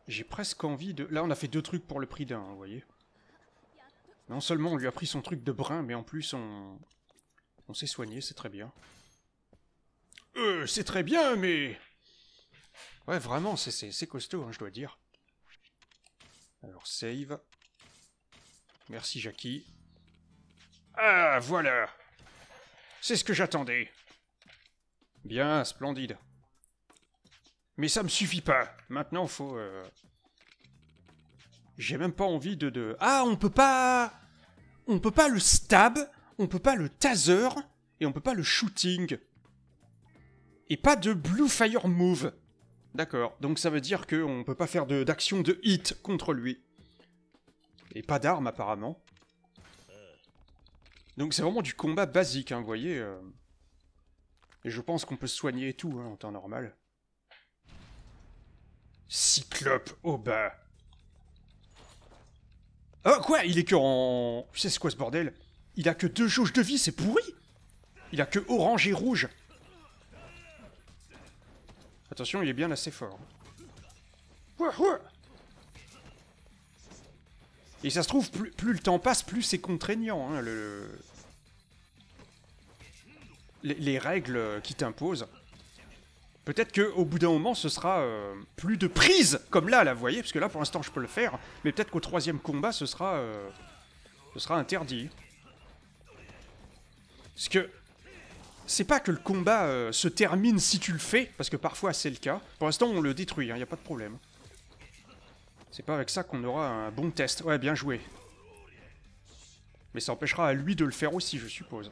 J'ai presque envie de... Là, on a fait deux trucs pour le prix d'un, vous voyez. Non seulement on lui a pris son truc de brin, mais en plus on... On s'est soigné, c'est très bien. Euh, c'est très bien, mais... Ouais, vraiment, c'est costaud, hein, je dois dire. Alors, save. Merci, Jackie. Ah, voilà C'est ce que j'attendais Bien, splendide. Mais ça me suffit pas. Maintenant, faut. Euh, j'ai même pas envie de, Ah, on peut pas. On peut pas le stab, on peut pas le taser, et on peut pas le shooting. Et pas de blue fire move. D'accord, donc ça veut dire qu'on peut pas faire d'action de, hit contre lui. Et pas d'arme, apparemment. Donc c'est vraiment du combat basique, hein, vous voyez. Euh. Et je pense qu'on peut se soigner et tout, hein, en temps normal. Cyclope au bas. Oh, quoi Il est que en... Tu sais, c'est quoi ce bordel Il a que deux jauges de vie, c'est pourri Il a que orange et rouge. Attention, il est bien assez fort. Et ça se trouve, plus, le temps passe, plus c'est contraignant, hein, le... les règles qui t'imposent. Peut-être qu'au bout d'un moment, ce sera euh, plus de prise, comme là, là, vous voyez, parce que là, pour l'instant, je peux le faire. Mais peut-être qu'au troisième combat, ce sera, euh, ce sera interdit. Parce que c'est pas que le combat euh, se termine si tu le fais, parce que parfois c'est le cas. Pour l'instant, on le détruit, il hein, n'y a pas de problème. C'est pas avec ça qu'on aura un bon test. Ouais, bien joué. Mais ça empêchera à lui de le faire aussi, je suppose.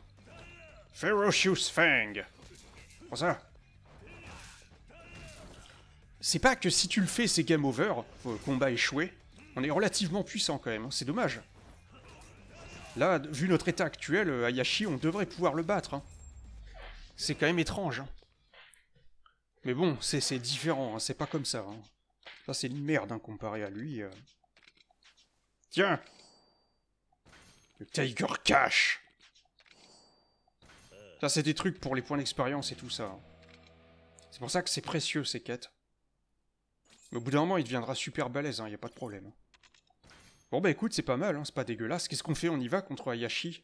Ferocious Fang. Prends ça c'est pas que si tu le fais, c'est game over, combat échoué. On est relativement puissant quand même, hein. c'est dommage. Là, vu notre état actuel, Hayashi, euh, on devrait pouvoir le battre. Hein. C'est quand même étrange. Hein. Mais bon, c'est différent, c'est pas comme ça. Ça, c'est une merde comparé à lui. Euh. Tiens Le Tiger Cash Ça, c'est des trucs pour les points d'expérience et tout ça. C'est pour ça que c'est précieux, ces quêtes. Mais au bout d'un moment, il deviendra super balèze, il hein, n'y a pas de problème. Hein. Bon bah écoute, c'est pas mal, hein, c'est pas dégueulasse. Qu'est-ce qu'on fait On y va contre Ayashi.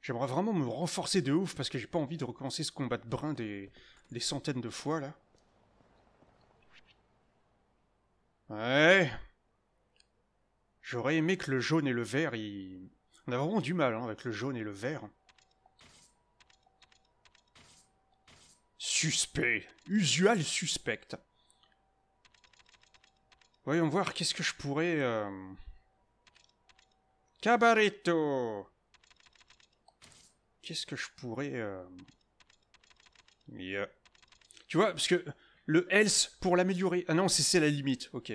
J'aimerais vraiment me renforcer de ouf parce que j'ai pas envie de recommencer ce combat de brin des, centaines de fois là. Ouais. J'aurais aimé que le jaune et le vert, ils... On a vraiment du mal avec le jaune et le vert. Suspect. Usual suspect. Voyons voir qu'est-ce que je pourrais... Euh, Cabaretto Qu'est-ce que je pourrais... Euh, euh... Tu vois, parce que le else, pour l'améliorer... Ah non, c'est la limite, ok.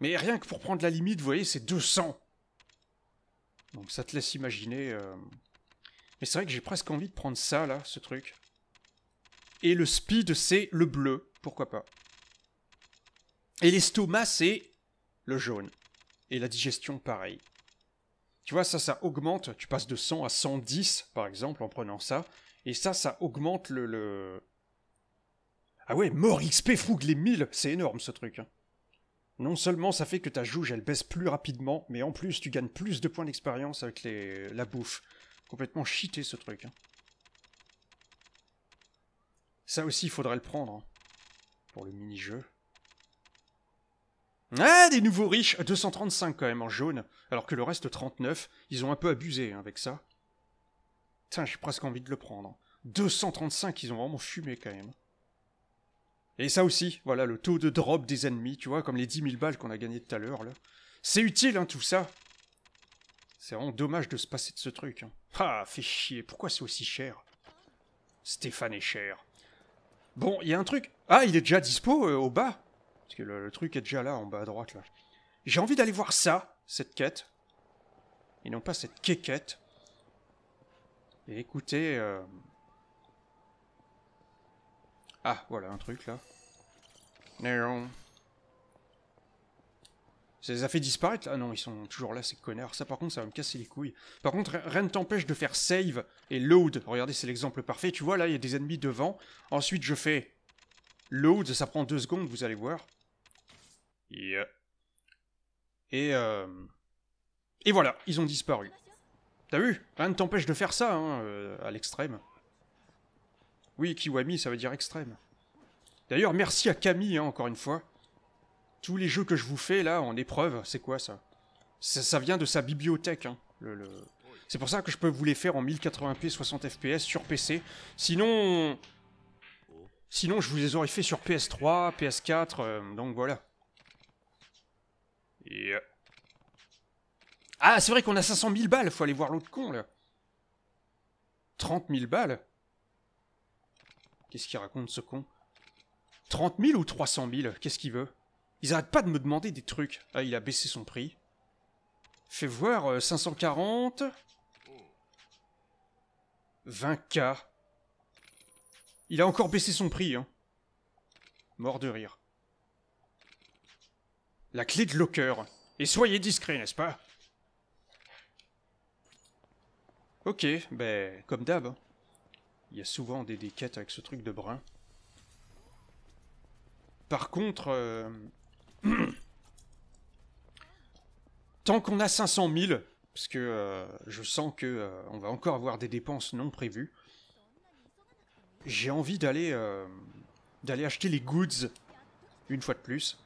Mais rien que pour prendre la limite, vous voyez, c'est 200 Donc ça te laisse imaginer... Euh, mais c'est vrai que j'ai presque envie de prendre ça, là, ce truc. Et le speed, c'est le bleu, pourquoi pas. Et l'estomac, c'est le jaune. Et la digestion, pareil. Tu vois, ça, ça augmente. Tu passes de 100 à 110, par exemple, en prenant ça. Et ça, ça augmente le... Ah ouais, mort XP fougue les 1000 C'est énorme, ce truc. Hein. Non seulement ça fait que ta jauge, elle baisse plus rapidement, mais en plus, tu gagnes plus de points d'expérience avec les... la bouffe. Complètement cheaté, ce truc. Hein. Ça aussi, il faudrait le prendre. Hein, pour le mini-jeu. Ah, des nouveaux riches 235 ah, quand même en jaune, alors que le reste 39, ils ont un peu abusé hein, avec ça. Tiens, j'ai presque envie de le prendre. 235, ils ont vraiment fumé quand même. Et ça aussi, voilà, le taux de drop des ennemis, tu vois, comme les 10 000 balles qu'on a gagnées tout à l'heure, là. C'est utile, hein, tout ça C'est vraiment dommage de se passer de ce truc, hein. Ah, fait chier, pourquoi c'est aussi cher Stéphane est cher. Bon, il y a un truc... Ah, il est déjà dispo, euh, au bas parce que le, truc est déjà là, en bas à droite, là. J'ai envie d'aller voir ça, cette quête. Et non pas cette quéquette. Et écoutez... Euh, ah, voilà, un truc, là. Néon. Ça les a fait disparaître Ah non, ils sont toujours là, ces connards. Ça, par contre, ça va me casser les couilles. Par contre, rien ne t'empêche de faire save et load. Regardez, c'est l'exemple parfait. Tu vois, là, il y a des ennemis devant. Ensuite, je fais load. Ça prend deux secondes, vous allez voir. Et, euh, et voilà, ils ont disparu. T'as vu Rien ne t'empêche de faire ça, hein, euh, à l'extrême. Oui, Kiwami, ça veut dire extrême. D'ailleurs, merci à Camille, hein, encore une fois. Tous les jeux que je vous fais, là, en épreuve, c'est quoi, ça, ça, vient de sa bibliothèque, hein, C'est pour ça que je peux vous les faire en 1080p 60 fps sur PC. Sinon, sinon je vous les aurais fait sur PS3, PS4, euh, donc voilà. Ah, c'est vrai qu'on a 500 000 balles, faut aller voir l'autre con, là. 30 000 balles Qu'est-ce qu'il raconte, ce con 30 000 ou 300 000 Qu'est-ce qu'il veut Ils arrêtent pas de me demander des trucs. Ah, il a baissé son prix. Fais voir, 540... Euh, 20k. Il a encore baissé son prix, hein. Mort de rire. La clé de locker. Et soyez discret, n'est-ce pas Ok, ben, comme d'hab. Hein. Il y a souvent des, des, quêtes avec ce truc de brun. Par contre... Euh, tant qu'on a 500 000, parce que euh, je sens que euh, on va encore avoir des dépenses non prévues, j'ai envie d'aller d'aller acheter les goods une fois de plus.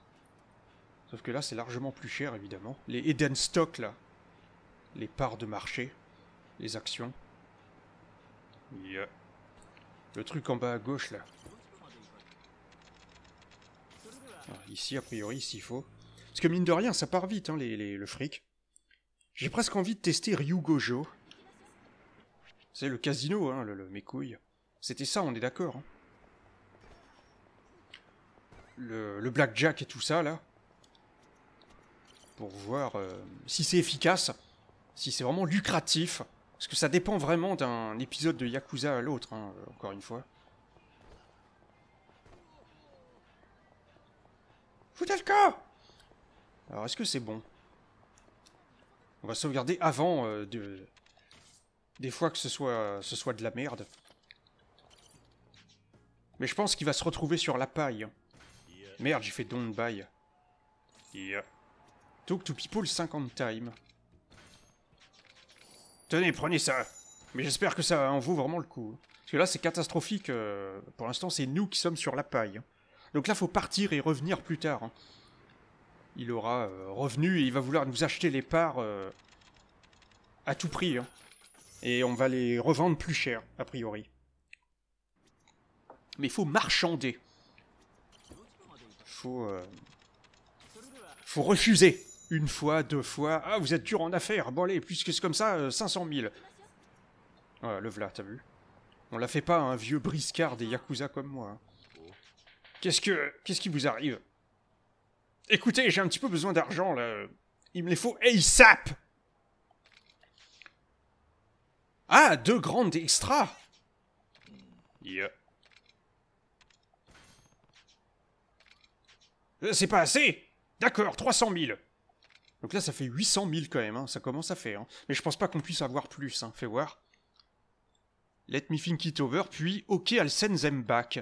Sauf que là, c'est largement plus cher, évidemment. Les Eden Stock là. Les parts de marché. Les actions. Le truc en bas à gauche, là. Ah, ici, a priori, s'il faut. Parce que mine de rien, ça part vite, hein, les, le fric. J'ai presque envie de tester Ryu Gojo. C'est le casino, hein, le, le mes couilles. C'était ça, on est d'accord. Hein. Le, le blackjack et tout ça, là pour voir euh, si c'est efficace, si c'est vraiment lucratif. Parce que ça dépend vraiment d'un épisode de Yakuza à l'autre, hein, encore une fois. Foutez cas Alors, est-ce que c'est bon On va sauvegarder avant euh, de... Des fois que ce soit, ce soit de la merde. Mais je pense qu'il va se retrouver sur la paille. Merde, j'ai fait don buy. Yeah people 50 times. Tenez, prenez ça Mais j'espère que ça en vaut vraiment le coup. Parce que là, c'est catastrophique. Euh, pour l'instant, c'est nous qui sommes sur la paille. Donc là, faut partir et revenir plus tard. Il aura euh, revenu et il va vouloir nous acheter les parts euh, à tout prix. Hein. Et on va les revendre plus cher, a priori. Mais il faut marchander. Faut... Faut refuser une fois, deux fois. Ah, vous êtes dur en affaires. Bon, allez, puisque c'est comme ça, 500 000. Voilà, le v'là, t'as vu On la fait pas un vieux briscard des Yakuza comme moi. Hein. Qu'est-ce que... Qu'est-ce qui vous arrive Écoutez, j'ai un petit peu besoin d'argent, là. Il me les faut ASAP Ah, deux grandes extras yeah. Euh, c'est pas assez D'accord, 300 000 donc là, ça fait 800 000 quand même, hein. ça commence à faire. Hein. Mais je pense pas qu'on puisse avoir plus, hein. fais voir. Let me think it over, puis OK, I'll send them back.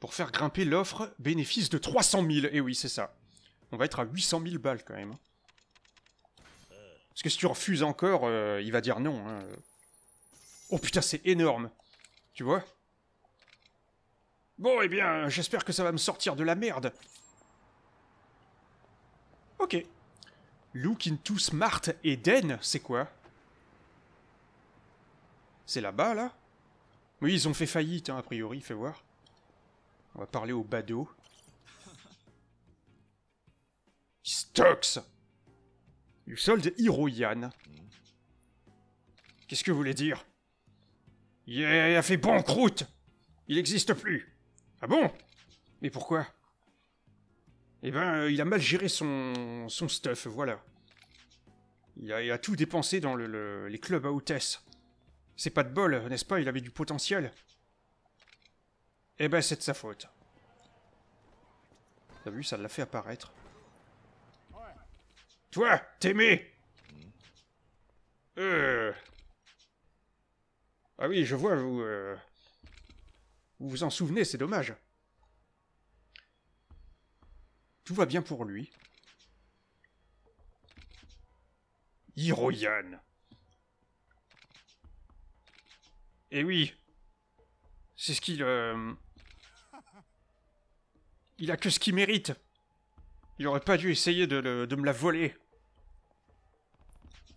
Pour faire grimper l'offre, bénéfice de 300 000, et eh oui, c'est ça. On va être à 800 000 balles quand même. Hein. Parce que si tu refuses encore, euh, il va dire non. Oh putain, c'est énorme Tu vois Bon, eh bien, j'espère que ça va me sortir de la merde Ok, Look into Smart Eden, c'est quoi C'est là-bas, là Oui, ils ont fait faillite, hein, a priori, fais voir. On va parler au bado. Stocks You sold Hiroyan. Qu'est-ce que vous voulez dire Il a fait banqueroute Il n'existe plus Ah bon Mais pourquoi eh ben, euh, il a mal géré son, son stuff, voilà. Il a, tout dépensé dans les clubs à hôtesse. C'est pas de bol, n'est-ce pas Il avait du potentiel. Eh ben, c'est de sa faute. T'as vu, ça l'a fait apparaître. Toi, t'aimais Euh... Ah oui, je vois, vous... Euh, vous vous en souvenez, c'est dommage. Tout va bien pour lui. Hiroyan. Et eh oui. C'est ce qu'il... Euh, il a que ce qu'il mérite. Il aurait pas dû essayer de, de me la voler.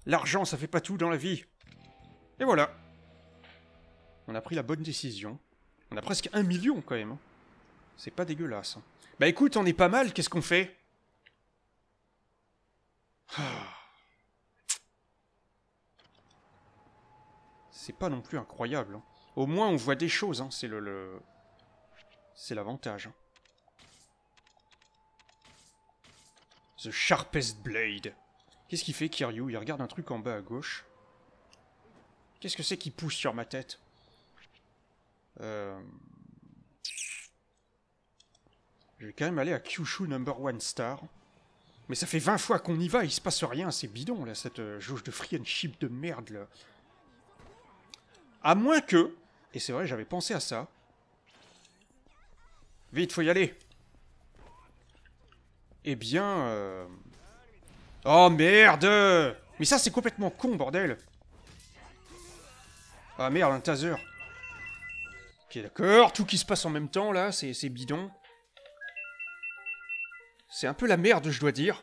L'argent, ça fait pas tout dans la vie. Et voilà. On a pris la bonne décision. On a presque un million quand même. Hein. C'est pas dégueulasse. Hein. Bah écoute, on est pas mal, qu'est-ce qu'on fait ah. C'est pas non plus incroyable. Hein. Au moins, on voit des choses, hein. c'est le... C'est l'avantage. Hein. The sharpest blade. Qu'est-ce qu'il fait, Kiryu Il regarde un truc en bas à gauche. Qu'est-ce que c'est qui pousse sur ma tête Euh... Je vais quand même aller à Kyushu Number One Star. Mais ça fait 20 fois qu'on y va, il se passe rien, c'est bidon là, cette euh, jauge de free chip de merde là. À moins que, et c'est vrai, j'avais pensé à ça. Vite, faut y aller. Eh bien... Euh, oh merde Mais ça c'est complètement con, bordel Ah merde, un taser. Ok, d'accord, tout qui se passe en même temps là, c'est bidon. C'est un peu la merde, je dois dire.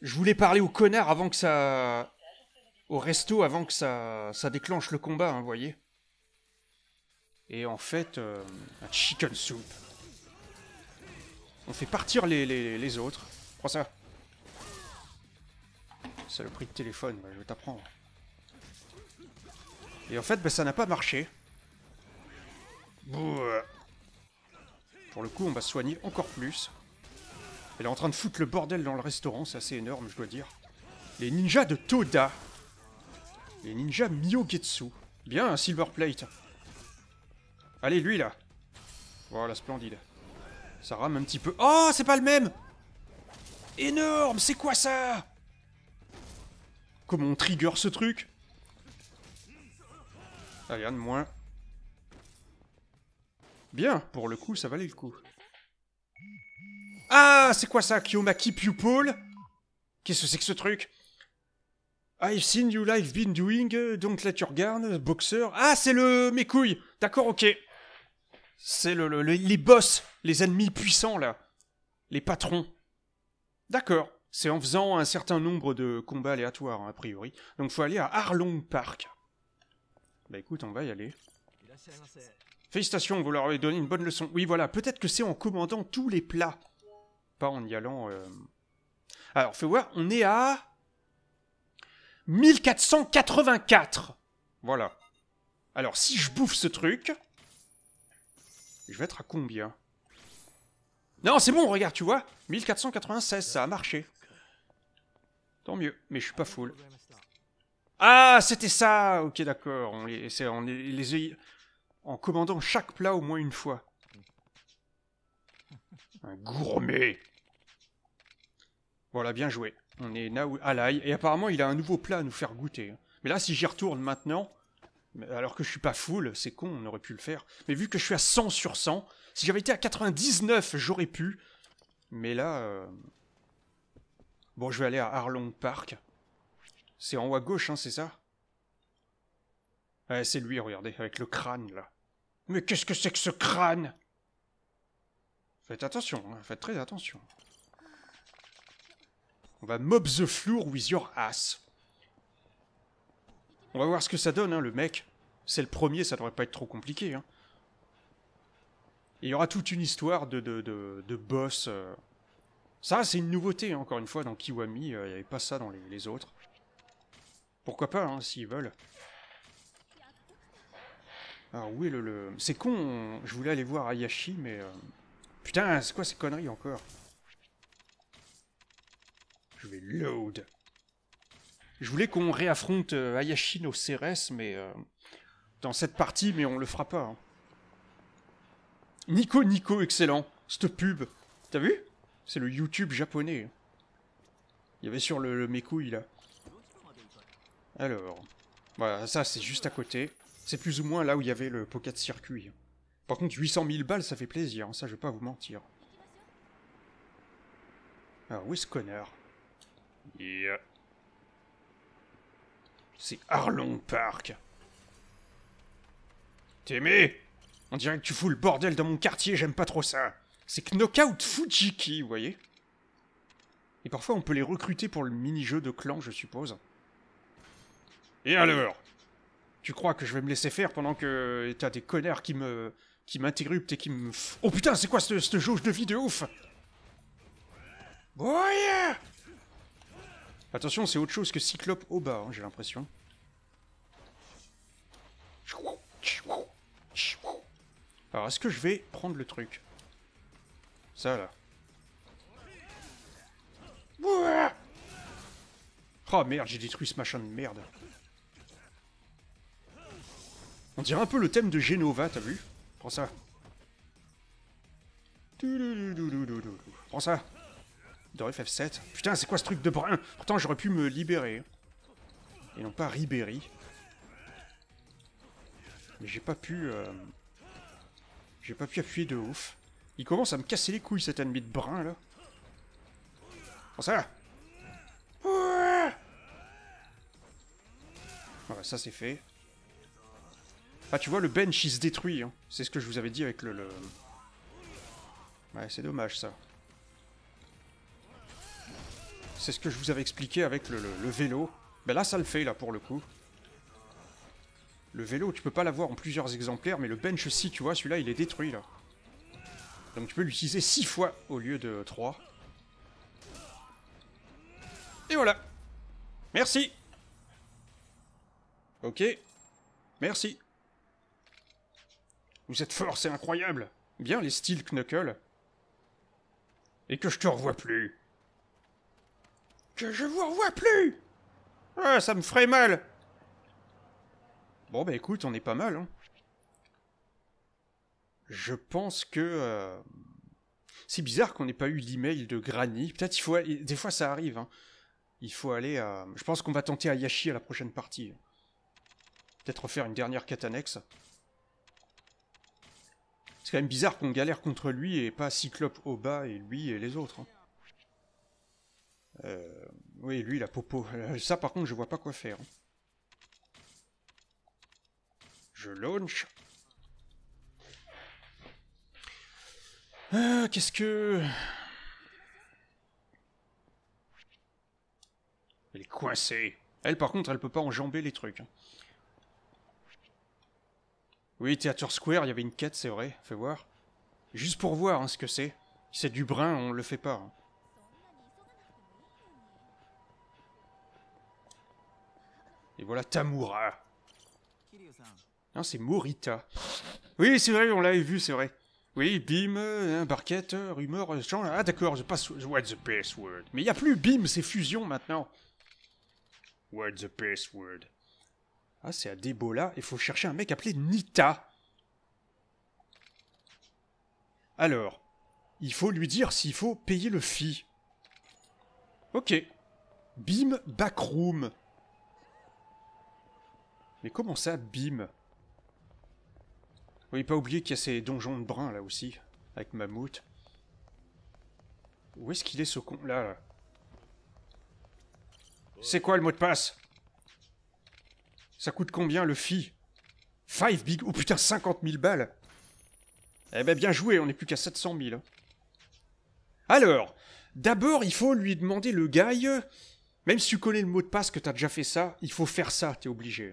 Je voulais parler au connard avant que ça... Au resto avant que ça, ça déclenche le combat, hein, vous voyez. Et en fait, euh, un chicken soup. On fait partir les, les, les autres. Prends ça. C'est le prix de téléphone, bah, je vais t'apprendre. Et en fait, bah, ça n'a pas marché. Bouh. Pour le coup, on va se soigner encore plus. Elle est en train de foutre le bordel dans le restaurant, c'est assez énorme, je dois dire. Les ninjas de Toda. Les ninjas Miyogetsu. Bien, un silver plate. Allez, lui, là. Voilà, splendide. Ça rame un petit peu. Oh, c'est pas le même Énorme, c'est quoi ça Comment on trigger ce truc ah, Rien de moins. Bien, pour le coup, ça valait le coup. Ah, c'est quoi ça Kiyomaki Pupil Qu'est-ce que c'est que ce truc I've seen you live been doing, euh, donc let your guard euh, boxeur. Ah, c'est le... mes couilles D'accord, ok. C'est le, les boss, les ennemis puissants, là. Les patrons. D'accord. C'est en faisant un certain nombre de combats aléatoires, hein, a priori. Donc faut aller à Arlong Park. Bah écoute, on va y aller. Félicitations, vous leur avez donné une bonne leçon. Oui, voilà, peut-être que c'est en commandant tous les plats. Pas en y allant... Euh. Alors, fais voir, on est à... 1484 Voilà. Alors, si je bouffe ce truc... Je vais être à combien Non, c'est bon, regarde, tu vois 1496, ça a marché. Tant mieux, mais je suis pas full. Ah, c'était ça Ok, d'accord, on les, on les, en commandant chaque plat au moins une fois. Un gourmet Voilà, bien joué. On est à l'ail et apparemment il a un nouveau plat à nous faire goûter. Mais là, si j'y retourne maintenant, alors que je suis pas full, c'est con, on aurait pu le faire. Mais vu que je suis à 100 sur 100, si j'avais été à 99, j'aurais pu. Mais là... Euh, bon, je vais aller à Arlong Park. C'est en haut à gauche, hein, c'est ça Ouais, c'est lui, regardez, avec le crâne, là. Mais qu'est-ce que c'est que ce crâne Faites attention, hein, faites très attention. On va mob the floor with your ass. On va voir ce que ça donne, hein, le mec. C'est le premier, ça devrait pas être trop compliqué. Hein. il y aura toute une histoire de, de, boss. Euh. Ça, c'est une nouveauté, hein, encore une fois, dans Kiwami, euh, il n'y avait pas ça dans les, les autres. Pourquoi pas, s'ils veulent. Alors oui, le, le... c'est con, je voulais aller voir Ayashi, mais... Euh, putain, c'est quoi ces conneries encore Je vais load. Je voulais qu'on réaffronte euh, Ayashi nos Ceres, mais... Euh, dans cette partie, mais on le fera pas. Hein. Nico Nico, excellent. Cette pub. T'as vu C'est le YouTube japonais. Il y avait sur le, le mes couilles, là. Alors... Voilà, ça c'est juste à côté. C'est plus ou moins là où il y avait le pocket circuit. Par contre, 800 000 balles, ça fait plaisir, hein, ça je vais pas vous mentir. Alors, ah, où est ce connard C'est Arlong Park. T'aimais On dirait que tu fous le bordel dans mon quartier, j'aime pas trop ça. C'est Knockout Fujiki, vous voyez Et parfois on peut les recruter pour le mini-jeu de clan, je suppose. Et alors tu crois que je vais me laisser faire pendant que t'as des connards qui me qui m'interruptent et qui me... Oh putain, c'est quoi cette, jauge de vie de ouf oh Attention, c'est autre chose que Cyclope au bas, hein, j'ai l'impression. Alors, est-ce que je vais prendre le truc Ça, là. Oh merde, j'ai détruit ce machin de merde. On dirait un peu le thème de Genova, t'as vu Prends ça. Prends ça. Doré f 7 Putain, c'est quoi ce truc de brun Pourtant, j'aurais pu me libérer. Et non pas Ribéry. Mais j'ai pas pu... Euh, j'ai pas pu appuyer de ouf. Il commence à me casser les couilles, cet ennemi de brun, là. Prends ça Voilà, ça c'est fait. Ah, tu vois, le bench, il se détruit. Hein. C'est ce que je vous avais dit avec le... le... Ouais, c'est dommage, ça. C'est ce que je vous avais expliqué avec le, vélo. Ben là, ça le fait, là, pour le coup. Le vélo, tu peux pas l'avoir en plusieurs exemplaires, mais le bench, si, tu vois, celui-là, il est détruit, là. Donc tu peux l'utiliser 6 fois au lieu de 3. Et voilà Merci Ok Merci vous êtes fort, c'est incroyable Bien les styles Knuckle. Et que je te revois plus. Que je vous revois plus Ah, ça me ferait mal Bon bah écoute, on est pas mal, hein. Je pense que... Euh, c'est bizarre qu'on n'ait pas eu l'email de Granny. Peut-être il faut... Aller... Des fois ça arrive, hein. Il faut aller à... Euh, je pense qu'on va tenter Yashi à la prochaine partie. Peut-être refaire une dernière quête c'est quand même bizarre qu'on galère contre lui et pas Cyclope au bas et lui et les autres. Hein. Euh, oui, lui, la popo. Euh, ça, par contre, je vois pas quoi faire. Hein. Je launch. Euh, qu'est-ce que... Elle est coincée. Elle, par contre, elle peut pas enjamber les trucs. Hein. Oui, Theater Square, il y avait une quête, c'est vrai, fais voir. Juste pour voir hein, ce que c'est. c'est du brun, on le fait pas. Hein. Et voilà Tamura. Non, c'est Morita. Oui, c'est vrai, on l'avait vu, c'est vrai. Oui, Bim, hein, Barquette, euh, Rumeur, euh, genre. Ah d'accord, je passe... What's the password Mais il n'y a plus Bim, c'est Fusion maintenant. What's the password ah, c'est à Debola. Il faut chercher un mec appelé Nita. Alors, il faut lui dire s'il faut payer le fee. Ok. Bim Backroom. Mais comment ça, Bim Oui, pas oublier qu'il y a ces donjons de brun là aussi, avec Mammouth. Où est-ce qu'il est ce con là C'est quoi le mot de passe ça coûte combien le fi 5 big... Oh putain, 50 000 balles Eh ben bien joué, on n'est plus qu'à 700 000. Hein. Alors, d'abord, il faut lui demander le guy... Euh, même si tu connais le mot de passe, que as déjà fait ça, il faut faire ça, t'es obligé.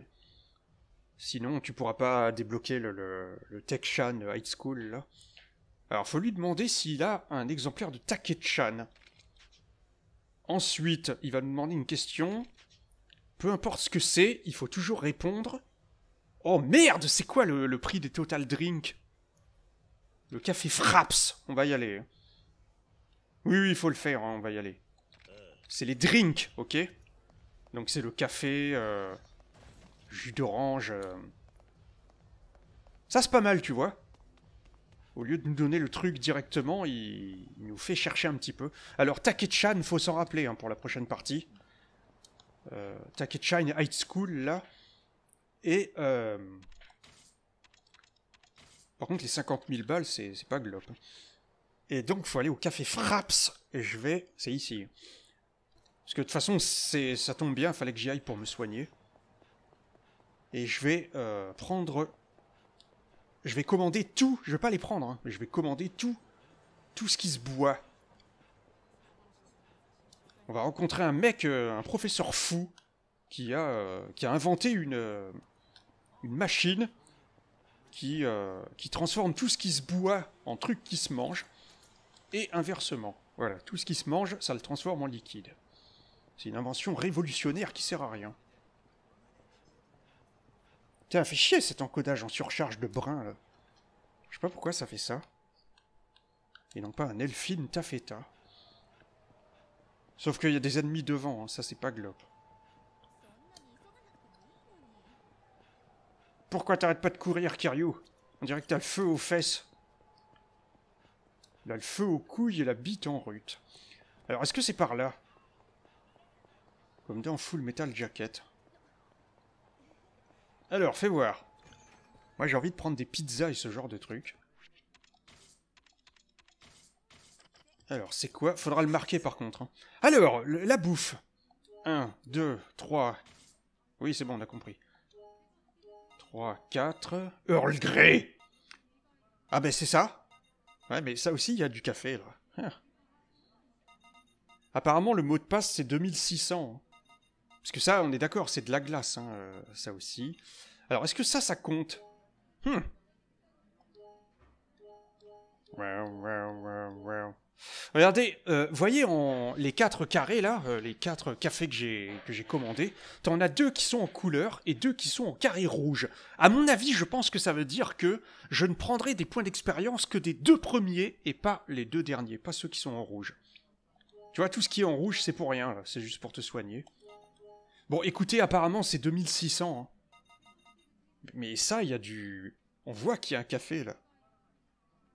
Sinon, tu pourras pas débloquer le, Tech-chan High School, là. Alors, faut lui demander s'il a un exemplaire de Taket-chan. Ensuite, il va nous demander une question peu importe ce que c'est, il faut toujours répondre Oh merde, c'est quoi le, prix des Total Drink Le café Fraps, on va y aller. Oui, oui, il faut le faire, hein, on va y aller. C'est les drinks, ok Donc c'est le café, euh, jus d'orange. Euh. Ça, c'est pas mal, tu vois. Au lieu de nous donner le truc directement, il, nous fait chercher un petit peu. Alors, Taketchan, faut s'en rappeler hein, pour la prochaine partie euh, Shine High School, là. Et... Euh, par contre, les 50 000 balles, c'est pas glop. Hein. Et donc, faut aller au café Fraps, et je vais... C'est ici. Hein. Parce que de toute façon, ça tombe bien, fallait que j'y aille pour me soigner. Et je vais euh, prendre... Je vais commander tout, je vais pas les prendre, hein, mais je vais commander tout, tout ce qui se boit on va rencontrer un mec, euh, un professeur fou, qui a, euh, qui a inventé une, euh, machine qui, qui transforme tout ce qui se boit en truc qui se mange, et inversement. Voilà, tout ce qui se mange, ça le transforme en liquide. C'est une invention révolutionnaire qui sert à rien. Tiens, fait chier cet encodage en surcharge de brin, là. Je sais pas pourquoi ça fait ça. Et non pas un elfin taffeta. Sauf qu'il y a des ennemis devant, hein, ça c'est pas globe. Pourquoi t'arrêtes pas de courir, Kiryu On dirait que t'as le feu aux fesses. a le feu aux couilles et la bite en rute. Alors, est-ce que c'est par là Comme dans Full Metal Jacket. Alors, fais voir. Moi, j'ai envie de prendre des pizzas et ce genre de trucs. Alors, c'est quoi Faudra le marquer par contre. Hein. Alors, la bouffe. 1, 2, 3. Oui, c'est bon, on a compris. 3, 4. Earl Grey Ah ben c'est ça Ouais, mais ça aussi, il y a du café là. Ah. Apparemment, le mot de passe, c'est 2600. Hein. Parce que ça, on est d'accord, c'est de la glace, hein, euh, ça aussi. Alors, est-ce que ça, ça compte Hum Wow, wow, wow, wow. Regardez, euh, voyez en, les quatre carrés là, euh, les quatre cafés que j'ai que j'ai commandés. T'en as deux qui sont en couleur et deux qui sont en carré rouge. À mon avis, je pense que ça veut dire que je ne prendrai des points d'expérience que des deux premiers et pas les deux derniers, pas ceux qui sont en rouge. Tu vois, tout ce qui est en rouge, c'est pour rien. C'est juste pour te soigner. Bon, écoutez, apparemment c'est 2600. Hein. Mais ça, il y a du. On voit qu'il y a un café là.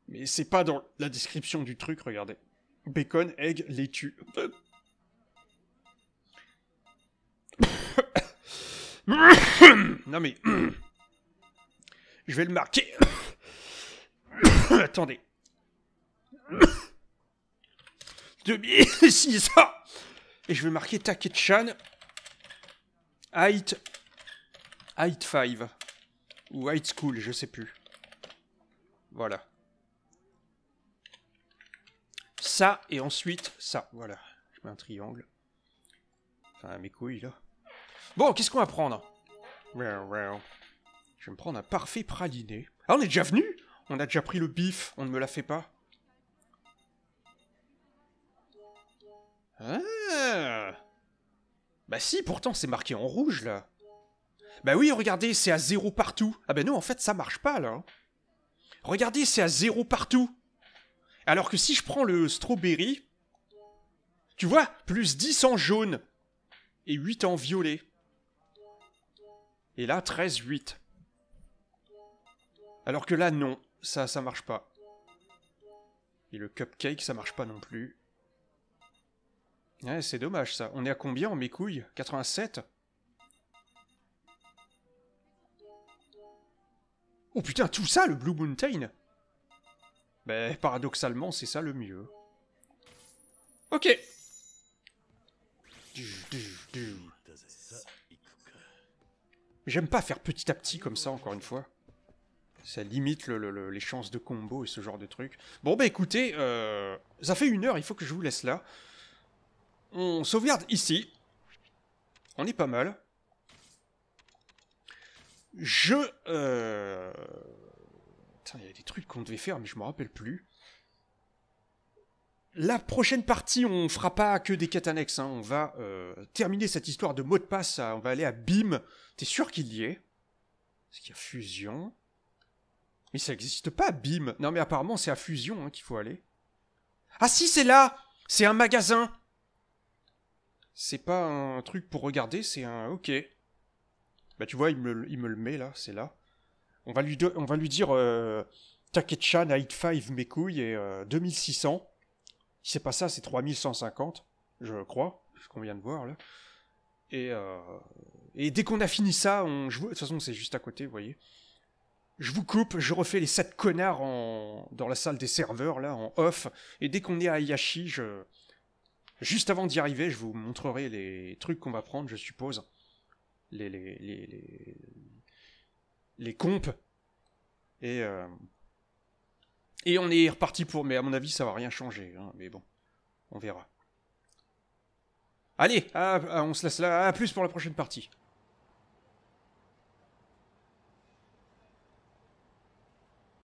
Mais c'est pas dans la description du truc, regardez. Bacon, egg, laitue. non mais... Je vais le marquer. Attendez. ça Et je vais marquer Take-chan. Height... Height 5. Ou Height School, je sais plus. Voilà. ça, et ensuite ça. Voilà, je mets un triangle. Enfin, mes couilles, là. Bon, qu'est-ce qu'on va prendre Je vais me prendre un parfait praliné. Ah, on est déjà venu On a déjà pris le bif, on ne me la fait pas. Ah Bah si, pourtant, c'est marqué en rouge, là. Bah oui, regardez, c'est à zéro partout. Ah bah non, en fait, ça marche pas, là. Regardez, c'est à zéro partout. Alors que si je prends le strawberry, tu vois, plus 10 en jaune et 8 en violet. Et là, 13, 8. Alors que là, non, ça, ça marche pas. Et le cupcake, ça marche pas non plus. Ouais, c'est dommage ça. On est à combien en mes couilles 87 Oh putain, tout ça, le Blue Mountain ben, paradoxalement, c'est ça le mieux. Ok. J'aime pas faire petit à petit comme ça, encore une fois. Ça limite les chances de combo et ce genre de truc. Bon, bah écoutez, euh, ça fait une heure, il faut que je vous laisse là. On sauvegarde ici. On est pas mal. Je... Euh, il y a des trucs qu'on devait faire, mais je me rappelle plus. La prochaine partie, on fera pas que des quêtes annexes. Hein. On va euh, terminer cette histoire de mot de passe. on va aller à BIM. T'es sûr qu'il y est Est-ce qu'il y a fusion Mais ça n'existe pas, BIM. Non, mais apparemment, c'est à fusion hein, qu'il faut aller. Ah si, c'est là C'est un magasin C'est pas un truc pour regarder, c'est un... Ok. Bah tu vois, il me le met là, c'est là on va lui, dire euh, Takechan Five 5 mes couilles et 2600. Euh, c'est pas ça, c'est 3150, je crois, ce qu'on vient de voir là. Et, euh, dès qu'on a fini ça, on, de toute façon c'est juste à côté, vous voyez. Je vous coupe, je refais les 7 connards dans la salle des serveurs là, en off. Et dès qu'on est à Ayashi, je, juste avant d'y arriver, je vous montrerai les trucs qu'on va prendre, je suppose. les, les, les comps. Et, euh, et on est reparti pour. Mais à mon avis, ça va rien changer. Hein, mais bon, on verra. Allez, on se laisse là. À plus pour la prochaine partie.